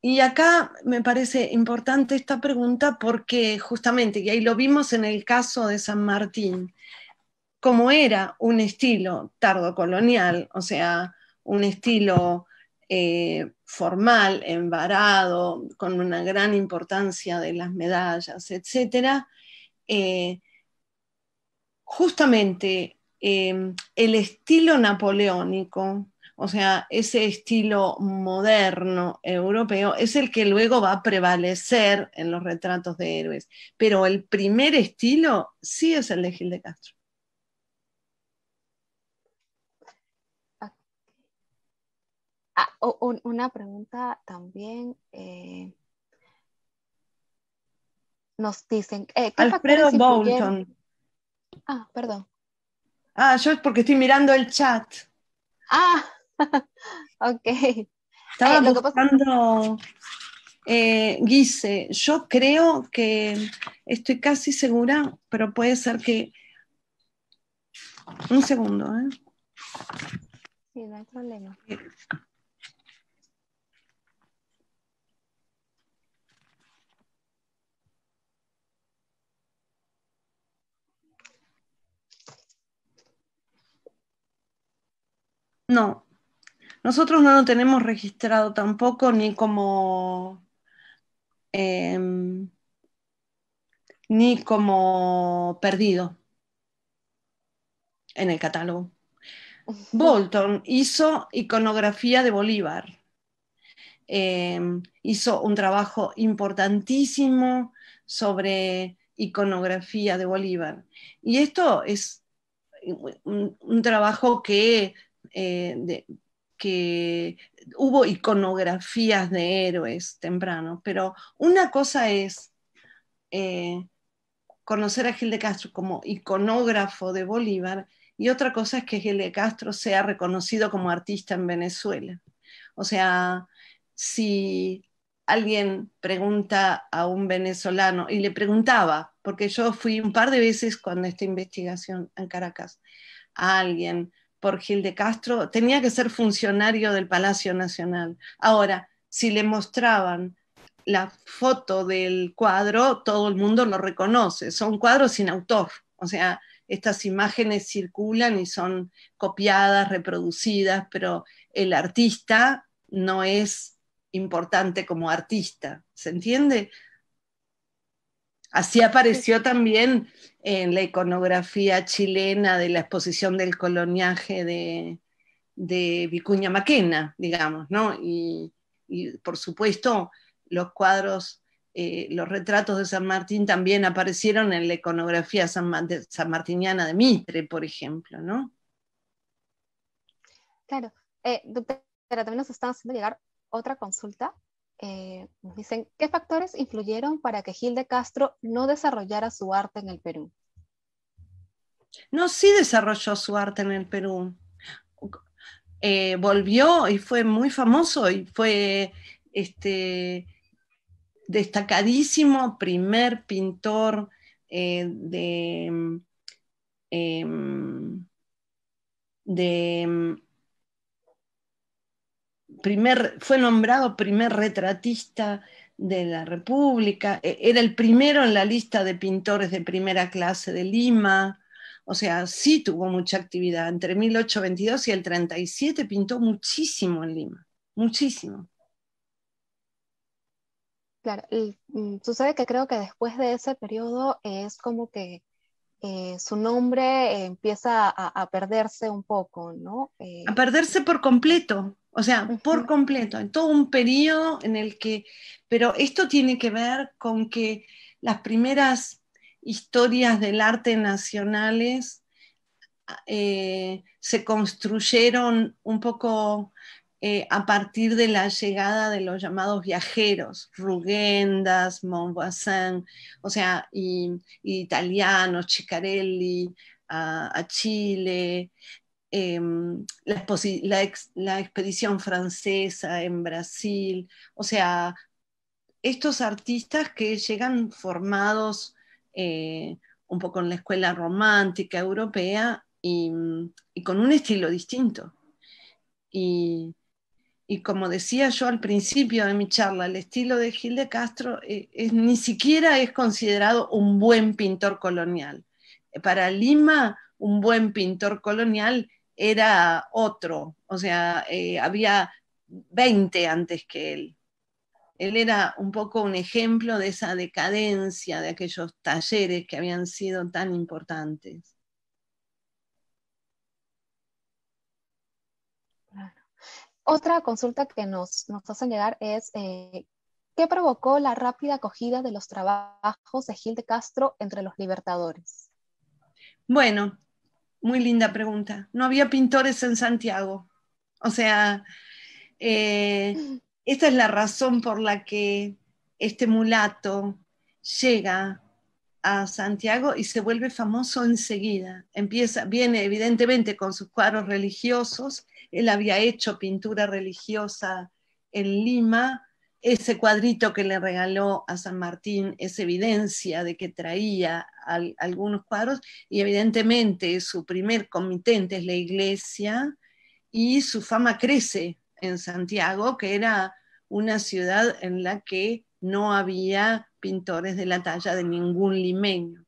y acá me parece importante esta pregunta porque justamente, y ahí lo vimos en el caso de San Martín, como era un estilo tardocolonial, o sea, un estilo eh, formal, envarado, con una gran importancia de las medallas, etc., eh, justamente eh, el estilo napoleónico, o sea, ese estilo moderno europeo, es el que luego va a prevalecer en los retratos de héroes. Pero el primer estilo sí es el de Gil de Castro. Ah, una pregunta también. Eh, nos dicen. Eh, Alfredo Bolton. Ah, perdón. Ah, yo es porque estoy mirando el chat. Ah, ok. Estaba eh, buscando, Guise, yo creo que estoy casi segura, pero puede ser que. Un segundo, ¿eh? Sí, no hay problema. No, nosotros no lo tenemos registrado tampoco, ni como, em, ni como perdido en el catálogo. Bolton hizo iconografía de Bolívar. Em, hizo un trabajo importantísimo sobre iconografía de Bolívar. Y esto es un trabajo que eh, que hubo iconografías de héroes temprano, pero una cosa es eh, conocer a Gil de Castro como iconógrafo de Bolívar y otra cosa es que Gil de Castro sea reconocido como artista en Venezuela. O sea, si alguien pregunta a un venezolano y le preguntaba, porque yo fui un par de veces cuando esta investigación en Caracas, a alguien, por Gil de Castro, tenía que ser funcionario del Palacio Nacional. Ahora, si le mostraban la foto del cuadro, todo el mundo lo reconoce. Son cuadros sin autor, o sea, estas imágenes circulan y son copiadas, reproducidas, pero el artista no es importante como artista, ¿se entiende? Así apareció también en la iconografía chilena de la exposición del coloniaje de, de Vicuña Maquena, digamos, ¿no? Y, por supuesto los cuadros, eh, los retratos de San Martín también aparecieron en la iconografía san, sanmartiniana de Mitre, por ejemplo, ¿no? Claro. Eh, doctora, también nos está haciendo llegar otra consulta eh, dicen, ¿qué factores influyeron para que Gil Castro no desarrollara su arte en el Perú? No, sí desarrolló su arte en el Perú. Eh, volvió y fue muy famoso y fue este, destacadísimo primer pintor eh, de, em, em, de em, fue nombrado primer retratista de la República, e, era el primero en la lista de pintores de primera clase de Lima, o sea, sí tuvo mucha actividad. Entre 1822 y el 37 pintó muchísimo en Lima, muchísimo. Claro, mm, sucede que creo que después de ese periodo es como que eh, su nombre empieza a, perderse un poco, ¿no? a eh, perderse por completo, o sea, por completo, en todo un periodo en el que, pero esto tiene que ver con que las primeras historias del arte nacionales eh, se construyeron un poco eh, a partir de la llegada de los llamados viajeros, Rugendas, Montvoisin, o sea, italianos, Ciccarelli, a, Chile, em, la, expedición francesa en Brasil, o sea, estos artistas que llegan formados eh, un poco en la escuela romántica europea y, y con un estilo distinto. Y, y como decía yo al principio de mi charla, el estilo de Gil de Castro eh, ni siquiera es considerado un buen pintor colonial. Eh, para Lima, un buen pintor colonial era otro, o sea, eh, había 20 antes que él. Él era un poco un ejemplo de esa decadencia de aquellos talleres que habían sido tan importantes. Otra consulta que nos, nos hacen llegar es, eh, ¿qué provocó la rápida acogida de los trabajos de Gil de Castro entre los libertadores? Bueno, muy linda pregunta. No había pintores en Santiago. O sea, eh, esta es la razón por la que este mulato llega a Santiago y se vuelve famoso enseguida. Empieza, viene evidentemente con sus cuadros religiosos, él había hecho pintura religiosa en Lima, ese cuadrito que le regaló a San Martín es evidencia de que traía algunos cuadros y evidentemente su primer comitente es la iglesia y su fama crece en Santiago, que era una ciudad en la que no había pintores de la talla de ningún limeño.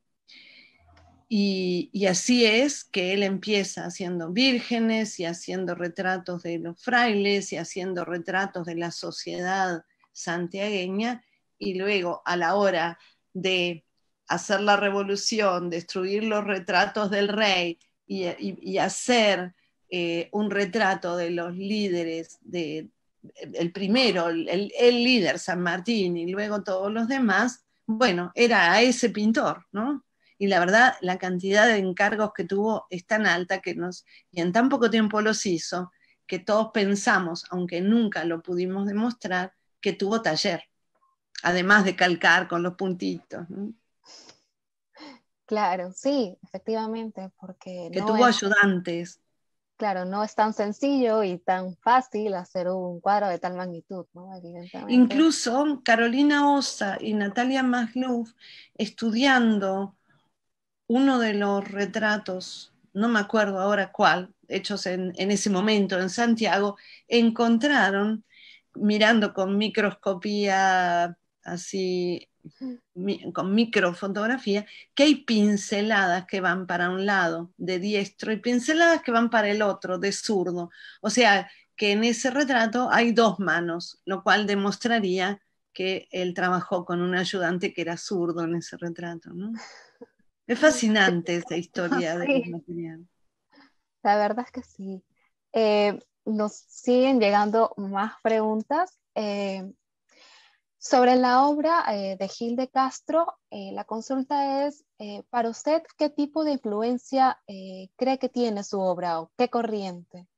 Y, así es que él empieza haciendo vírgenes y haciendo retratos de los frailes y haciendo retratos de la sociedad santiagueña y luego a la hora de hacer la revolución, destruir los retratos del rey y, hacer eh, un retrato de los líderes de, el primero, el, líder San Martín y luego todos los demás, bueno, era a ese pintor, ¿no? Y la verdad, la cantidad de encargos que tuvo es tan alta que nos, y en tan poco tiempo los hizo, que todos pensamos, aunque nunca lo pudimos demostrar, que tuvo taller, además de calcar con los puntitos. Claro, sí, efectivamente, porque... Que tuvo ayudantes, Claro, no es tan sencillo y tan fácil hacer un cuadro de tal magnitud, Incluso Carolina Osa y Natalia Maslouf, estudiando uno de los retratos, no me acuerdo ahora cuál, hechos en ese momento en Santiago, encontraron, mirando con microscopía así con microfotografía, que hay pinceladas que van para un lado de diestro y pinceladas que van para el otro de zurdo. O sea, que en ese retrato hay dos manos, lo cual demostraría que él trabajó con un ayudante que era zurdo en ese retrato. Es fascinante esa historia de La verdad es que sí. Eh, nos siguen llegando más preguntas. Eh, sobre la obra eh, de Gil de Castro, eh, la consulta es, eh, para usted, ¿qué tipo de influencia cree que tiene su obra o qué corriente?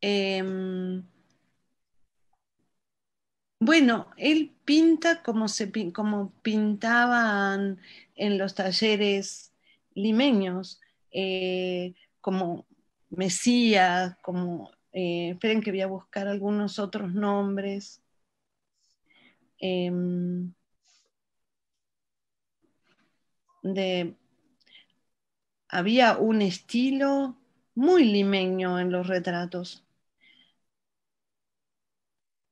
Em, bueno, él pinta como, se, como pintaban en los talleres limeños, como Mesías, como eh, esperen que voy a buscar algunos otros nombres. Em, había un estilo muy limeño en los retratos.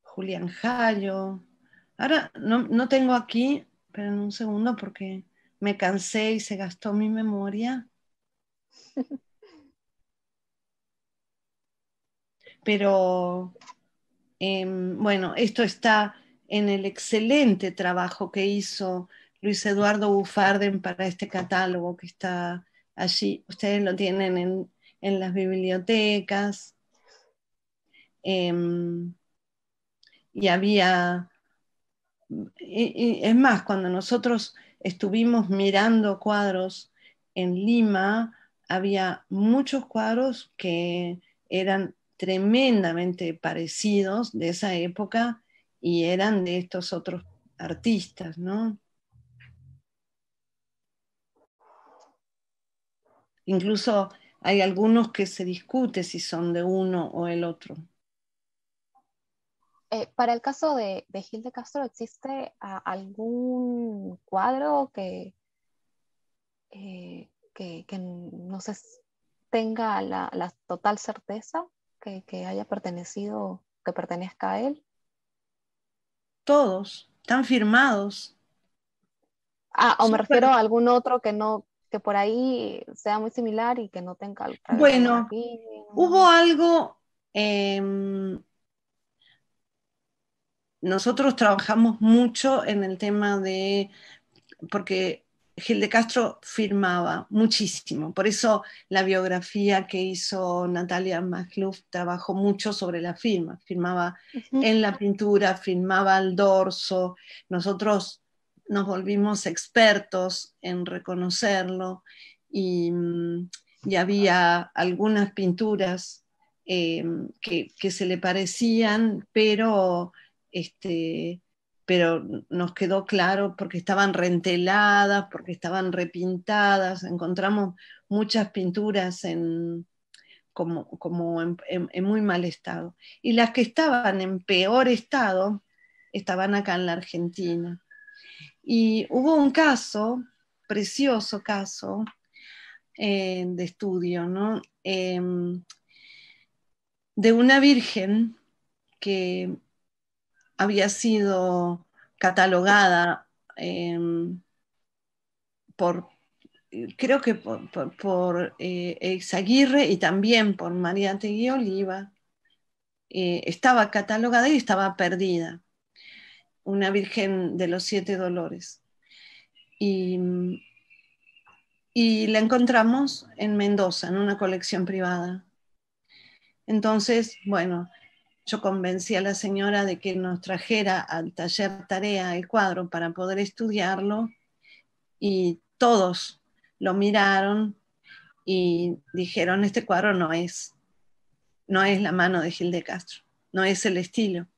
Julián Jallo. Ahora no, no tengo aquí, pero en un segundo porque me cansé y se gastó mi memoria. Pero em, bueno, esto está en el excelente trabajo que hizo Luis Eduardo Bufarden para este catálogo que está allí. Ustedes lo tienen en, las bibliotecas. Em, y había, es más, cuando nosotros estuvimos mirando cuadros en Lima, había muchos cuadros que eran tremendamente parecidos de esa época y eran de estos otros artistas, ¿no? Incluso hay algunos que se discute si son de uno o el otro. Eh, para el caso de, de Gil de Castro, ¿existe algún cuadro eh, que, que, no se tenga la total certeza que, haya pertenecido, que pertenezca a él? Todos, están firmados. Ah, o me refiero a algún otro que no, que por ahí sea muy similar y que no tenga. Bueno, hubo algo. Em, nosotros trabajamos mucho en el tema de, porque Gil de Castro firmaba muchísimo, por eso la biografía que hizo Natalia Magluf trabajó mucho sobre la firma, firmaba en la pintura, firmaba al dorso, nosotros nos volvimos expertos en reconocerlo y, mm, había algunas pinturas eh, que, que, se le parecían, pero este, pero nos quedó claro porque estaban renteladas, porque estaban repintadas, encontramos muchas pinturas en, como, en, muy mal estado. Y las que estaban en peor estado estaban acá en la Argentina. Y hubo un caso, precioso caso, eh, de estudio, ¿no? Em, de una virgen que había sido catalogada em, por, eh, creo que por, por, eh, y también por María Tegui Oliva, eh, estaba catalogada y estaba perdida, una Virgen de los Siete Dolores. Y, mm, y la encontramos en Mendoza, en una colección privada. Entonces, bueno, yo convencí a la señora de que nos trajera al taller tarea el cuadro para poder estudiarlo y todos lo miraron y dijeron, este cuadro no es, no es la mano de Gil de Castro, no es el estilo.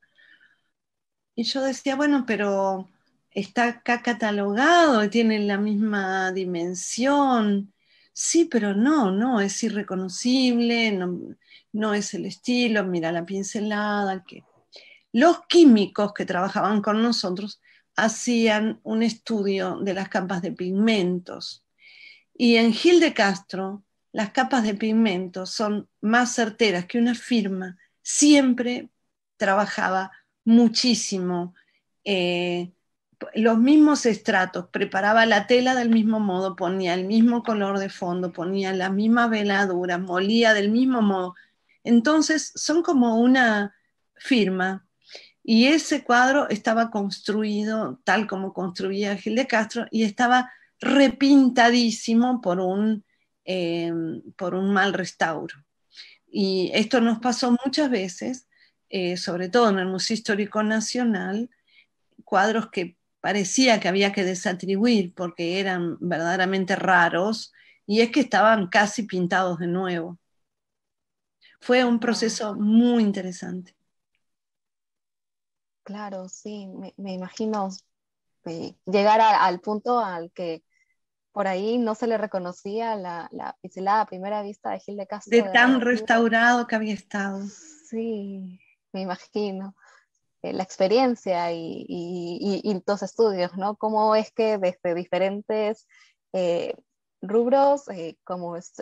Y yo decía, bueno, pero está acá catalogado, tiene la misma dimensión, sí, pero no, no, es irreconocible, no, es el estilo, mira la pincelada. Que... Los químicos que trabajaban con nosotros hacían un estudio de las capas de pigmentos. Y en Gil de Castro, las capas de pigmentos son más certeras que una firma. Siempre trabajaba muchísimo eh, los mismos estratos, preparaba la tela del mismo modo, ponía el mismo color de fondo, ponía la misma veladura molía del mismo modo. Entonces son como una firma. Y ese cuadro estaba construido tal como construía Gil de Castro y estaba repintadísimo por un, em, por un mal restauro. Y esto nos pasó muchas veces, eh, sobre todo en el Museo Histórico Nacional, cuadros que parecía que había que desatribuir porque eran verdaderamente raros, y es que estaban casi pintados de nuevo. Fue un proceso muy interesante. Claro, sí, me, imagino eh, llegar al punto al que por ahí no se le reconocía la, la pincelada a primera vista de Gil de Castro. de tan restaurado que había estado. Sí, me imagino. Eh, la experiencia y, y, los estudios, ¿no? Cómo es que desde diferentes eh, rubros, eh, como es,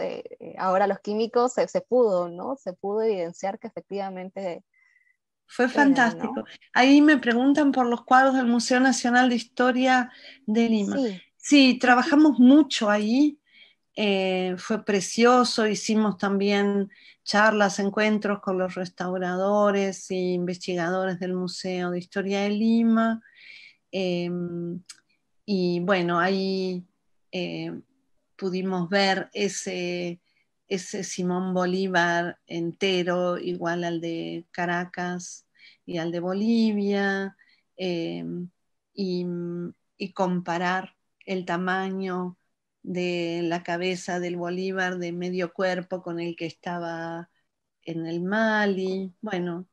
ahora los químicos, se, pudo, ¿no? Se pudo evidenciar que efectivamente... Fue fantástico. Ahí me preguntan por los cuadros del Museo Nacional de Historia de Lima. sí trabajamos mucho ahí eh, fue precioso, hicimos también charlas, encuentros con los restauradores e investigadores del Museo de Historia de Lima. Em, y bueno, ahí eh, pudimos ver ese, Simón Bolívar entero, igual al de Caracas y al de Bolivia, em, y comparar el tamaño, de la cabeza del Bolívar de medio cuerpo con el que estaba en el Mali. Bueno,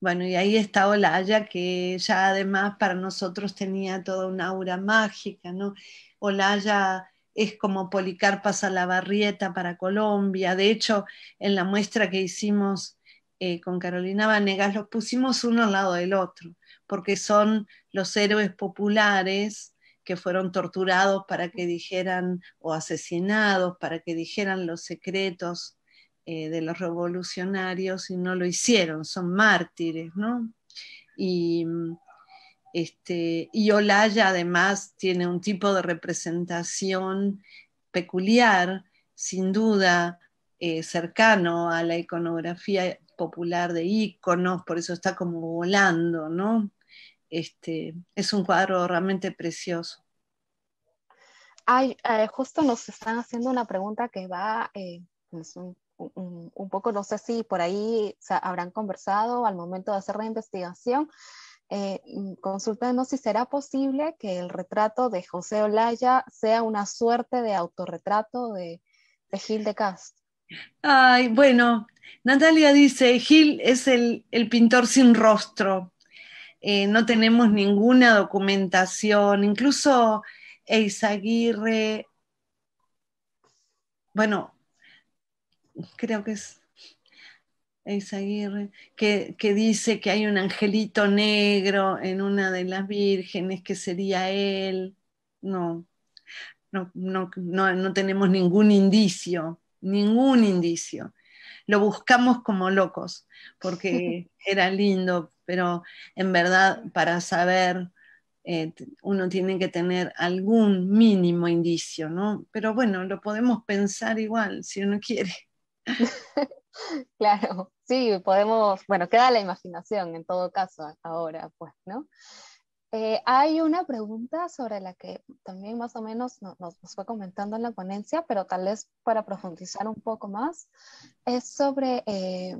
bueno, y ahí está Olaya, que ya además para nosotros tenía toda una aura mágica, ¿no? Olaya es como Policarpa Salabarrieta para Colombia. De hecho, en la muestra que hicimos eh, con Carolina Vanegas, los pusimos uno al lado del otro, porque son los héroes populares que fueron torturados para que dijeran o asesinados para que dijeran los secretos eh, de los revolucionarios y no lo hicieron, son mártires, ¿no? Y, mm, este, y Olaya además tiene un tipo de representación peculiar, sin duda eh, cercano a la iconografía popular de íconos, por eso está como volando, ¿no? este, es un cuadro realmente precioso. Ay, eh, justo nos están haciendo una pregunta que va, eh, pues, un, poco, no sé si por ahí habrán conversado al momento de hacer la investigación. Eh, mm, si será posible que el retrato de José Olaya sea una suerte de autorretrato de, Gil de Cast. Ay, bueno, Natalia dice, Gil es el, el pintor sin rostro, eh, no tenemos ninguna documentación, incluso Eizaguirre, bueno, creo que es Eizaguirre, que, que dice que hay un angelito negro en una de las vírgenes, que sería él, no, no, no, no tenemos ningún indicio, ningún indicio. Lo buscamos como locos, porque era lindo pero en verdad para saber eh, uno tiene que tener algún mínimo indicio, ¿no? Pero bueno, lo podemos pensar igual si uno quiere. claro, sí, podemos, bueno, queda la imaginación en todo caso ahora, pues, ¿no? Eh, hay una pregunta sobre la que también más o menos nos, fue comentando en la ponencia, pero tal vez para profundizar un poco más, es sobre eh,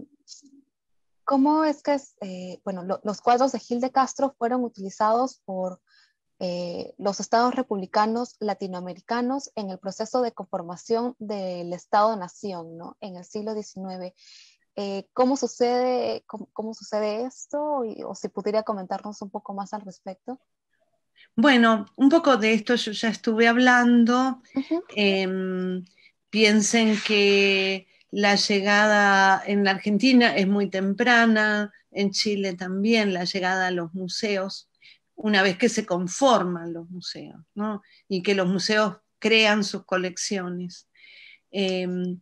cómo es que, eh, bueno, los cuadros de Gil de Castro fueron utilizados por eh, los estados republicanos latinoamericanos en el proceso de conformación del Estado-Nación, En el siglo XIX. Eh, ¿cómo, sucede, cómo, sucede esto? o si pudiera comentarnos un poco más al respecto. Bueno, un poco de esto yo ya estuve hablando. Em, piensen que la llegada en la Argentina es muy temprana, en Chile también la llegada a los museos, una vez que se conforman los museos, y que los museos crean sus colecciones. Em,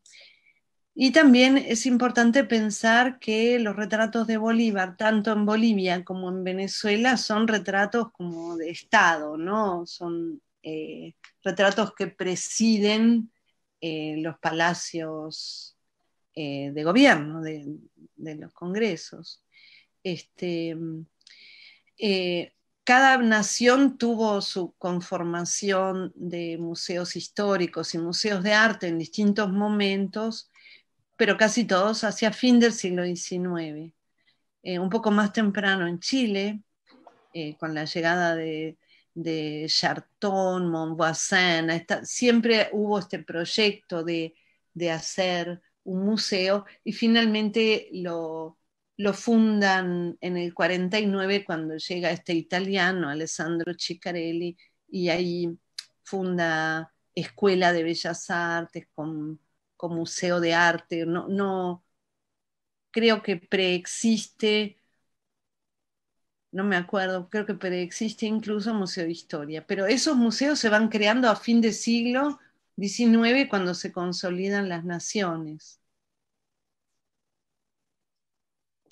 y también es importante pensar que los retratos de Bolívar, tanto en Bolivia como en Venezuela, son retratos como de Estado, ¿no? Son eh, retratos que presiden eh, los palacios eh, de gobierno, de, los congresos. Este, eh, cada nación tuvo su conformación de museos históricos y museos de arte en distintos momentos, pero casi todos hacia fin del siglo XIX. Eh, un poco más temprano en Chile, con la llegada de, Charton, Montvoisin, siempre hubo este proyecto de hacer un museo y finalmente lo, fundan en el 49 cuando llega este italiano, Alessandro Ciccarelli, y ahí funda Escuela de Bellas Artes con, Museo de Arte. No, no, creo que preexiste, no me acuerdo, creo que preexiste incluso Museo de Historia, pero esos museos se van creando a fin de siglo 19 cuando se consolidan las naciones.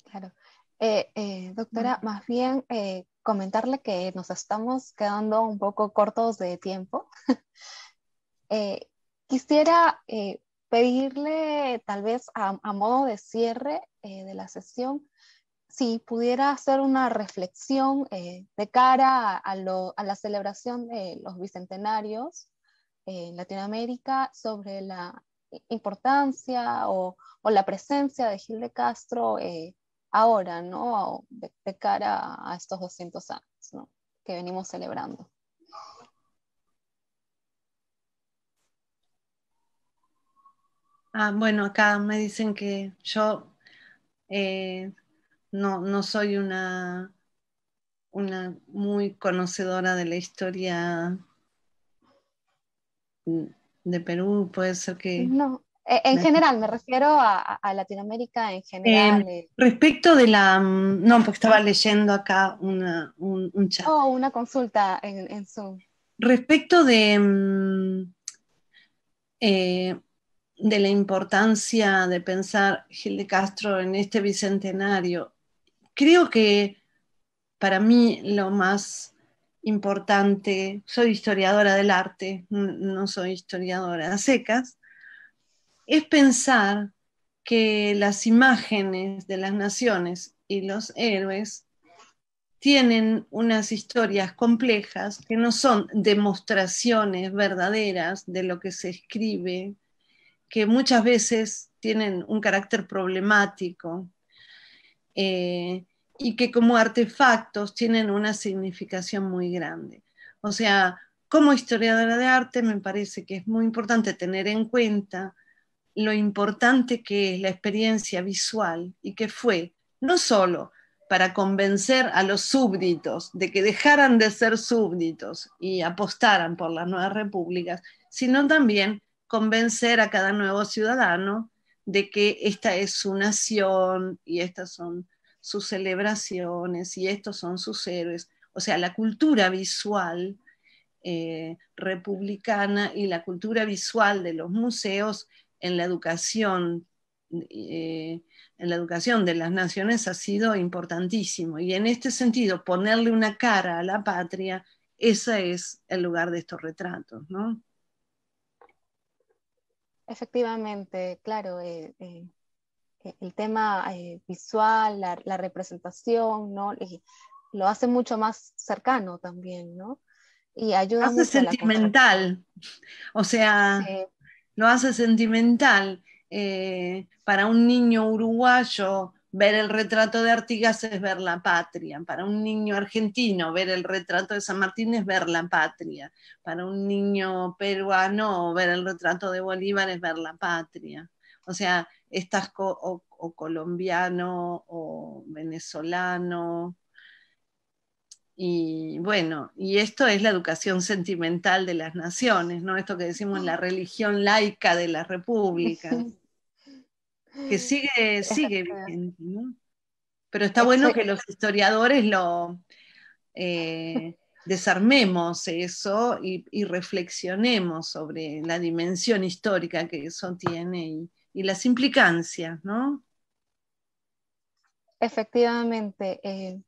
Claro. Eh, eh, doctora, más bien eh, comentarle que nos estamos quedando un poco cortos de tiempo. quisiera pedirle tal vez a, modo de cierre de la sesión si pudiera hacer una reflexión de cara a la celebración de los bicentenarios eh, en Latinoamérica sobre la importancia o, la presencia de Gil Castro eh, ahora, ¿no? De, de cara a estos 200 años que venimos celebrando. Ah, bueno, acá me dicen que yo eh, no, soy una, una muy conocedora de la historia de Perú, puede ser que... No, e-, en general, me refiero a, Latinoamérica en general. Em, eh. respecto de la... Mm, no, porque estaba leyendo acá un, chat. Oh, una consulta en, en Zoom. Respecto de... Mm, eh, de la importancia de pensar Gil Castro en este bicentenario, creo que para mí lo más importante. Soy historiadora del arte, no soy historiadora a secas. Es pensar que las imágenes de las naciones y los héroes tienen unas historias complejas que no son demostraciones verdaderas de lo que se escribe, que muchas veces tienen un carácter problemático. Eh, y que como artefactos tienen una significación muy grande. O sea, como historiadora de arte me parece que es muy importante tener en cuenta lo importante que es la experiencia visual y que fue no solo para convencer a los súbditos de que dejaran de ser súbditos y apostaran por las nuevas repúblicas, sino también convencer a cada nuevo ciudadano de que esta es su nación y estas son sus celebraciones y estos son sus héroes. O sea, la cultura visual eh, republicana y la cultura visual de los museos en la educación eh, en la educación de las naciones ha sido importantísimo. Y en este sentido, ponerle una cara a la patria, ese es el lugar de estos retratos, ¿no? Efectivamente, claro, eh, eh, el tema eh, visual, la, representación, ¿no? lo hace mucho más cercano también, ¿no? Y ayuda hace sentimental, o sea, lo hace sentimental. Eh, para un niño uruguayo ver el retrato de Artigas es ver la patria, para un niño argentino ver el retrato de San Martín es ver la patria, para un niño peruano ver el retrato de Bolívar es ver la patria. O sea, estás o, colombiano o venezolano. Y bueno, y esto es la educación sentimental de las naciones, ¿no? Esto que decimos la religión laica de la república, que sigue, sigue Pero está bueno que los historiadores lo eh, desarmemos eso y, y, reflexionemos sobre la dimensión histórica que eso tiene y, y las implicancias, ¿no? Efectivamente. Eh,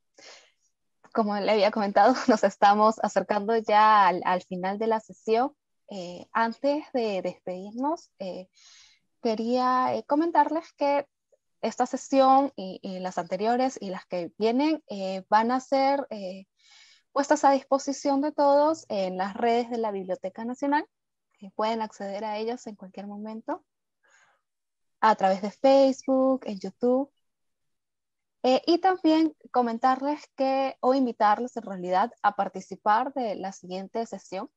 como le había comentado, nos estamos acercando ya al, final de la sesión. Eh, antes de despedirnos, eh, quería comentarles que esta sesión y, y, las anteriores y las que vienen van a ser puestas a disposición de todos en las redes de la Biblioteca Nacional. pueden acceder a ellas en cualquier momento a través de Facebook, en YouTube. Eh, y también comentarles que, o invitarles en realidad a participar de la siguiente sesión,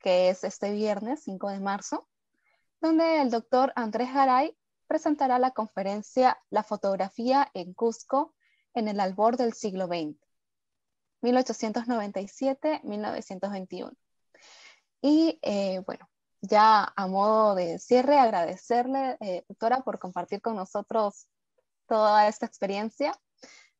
que es este viernes 5 de marzo, donde el doctor Andrés Garay presentará la conferencia La fotografía en Cusco en el albor del siglo XX, 1897-1921. Y eh, bueno, ya a modo de cierre, agradecerle, eh, doctora, por compartir con nosotros toda esta experiencia.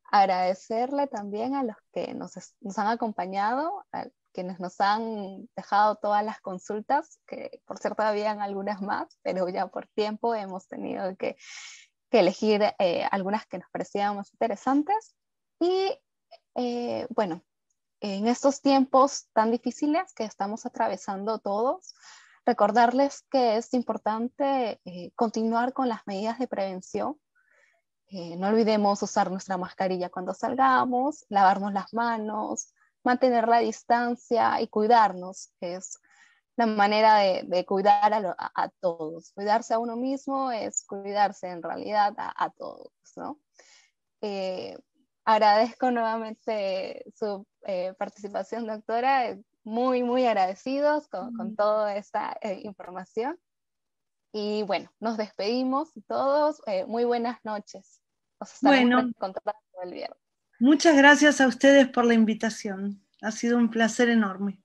Agradecerle también a los que nos, han acompañado, a quienes nos han dejado todas las consultas, que por cierto habían algunas más, pero ya por tiempo hemos tenido que, elegir eh, algunas que nos parecían más interesantes. Y eh, bueno, en estos tiempos tan difíciles que estamos atravesando todos, Recordarles que es importante eh, continuar con las medidas de prevención. Eh, no olvidemos usar nuestra mascarilla cuando salgamos, lavarnos las manos, mantener la distancia y cuidarnos, es la manera de, cuidar a, a, todos. Cuidarse a uno mismo es cuidarse en realidad a, a todos, ¿no? Eh, agradezco nuevamente su participación, doctora muy, muy agradecidos con, con toda esta eh, información. Y bueno, nos despedimos todos. Eh, muy buenas noches. bueno, Muchas gracias a ustedes por la invitación. Ha sido un placer enorme.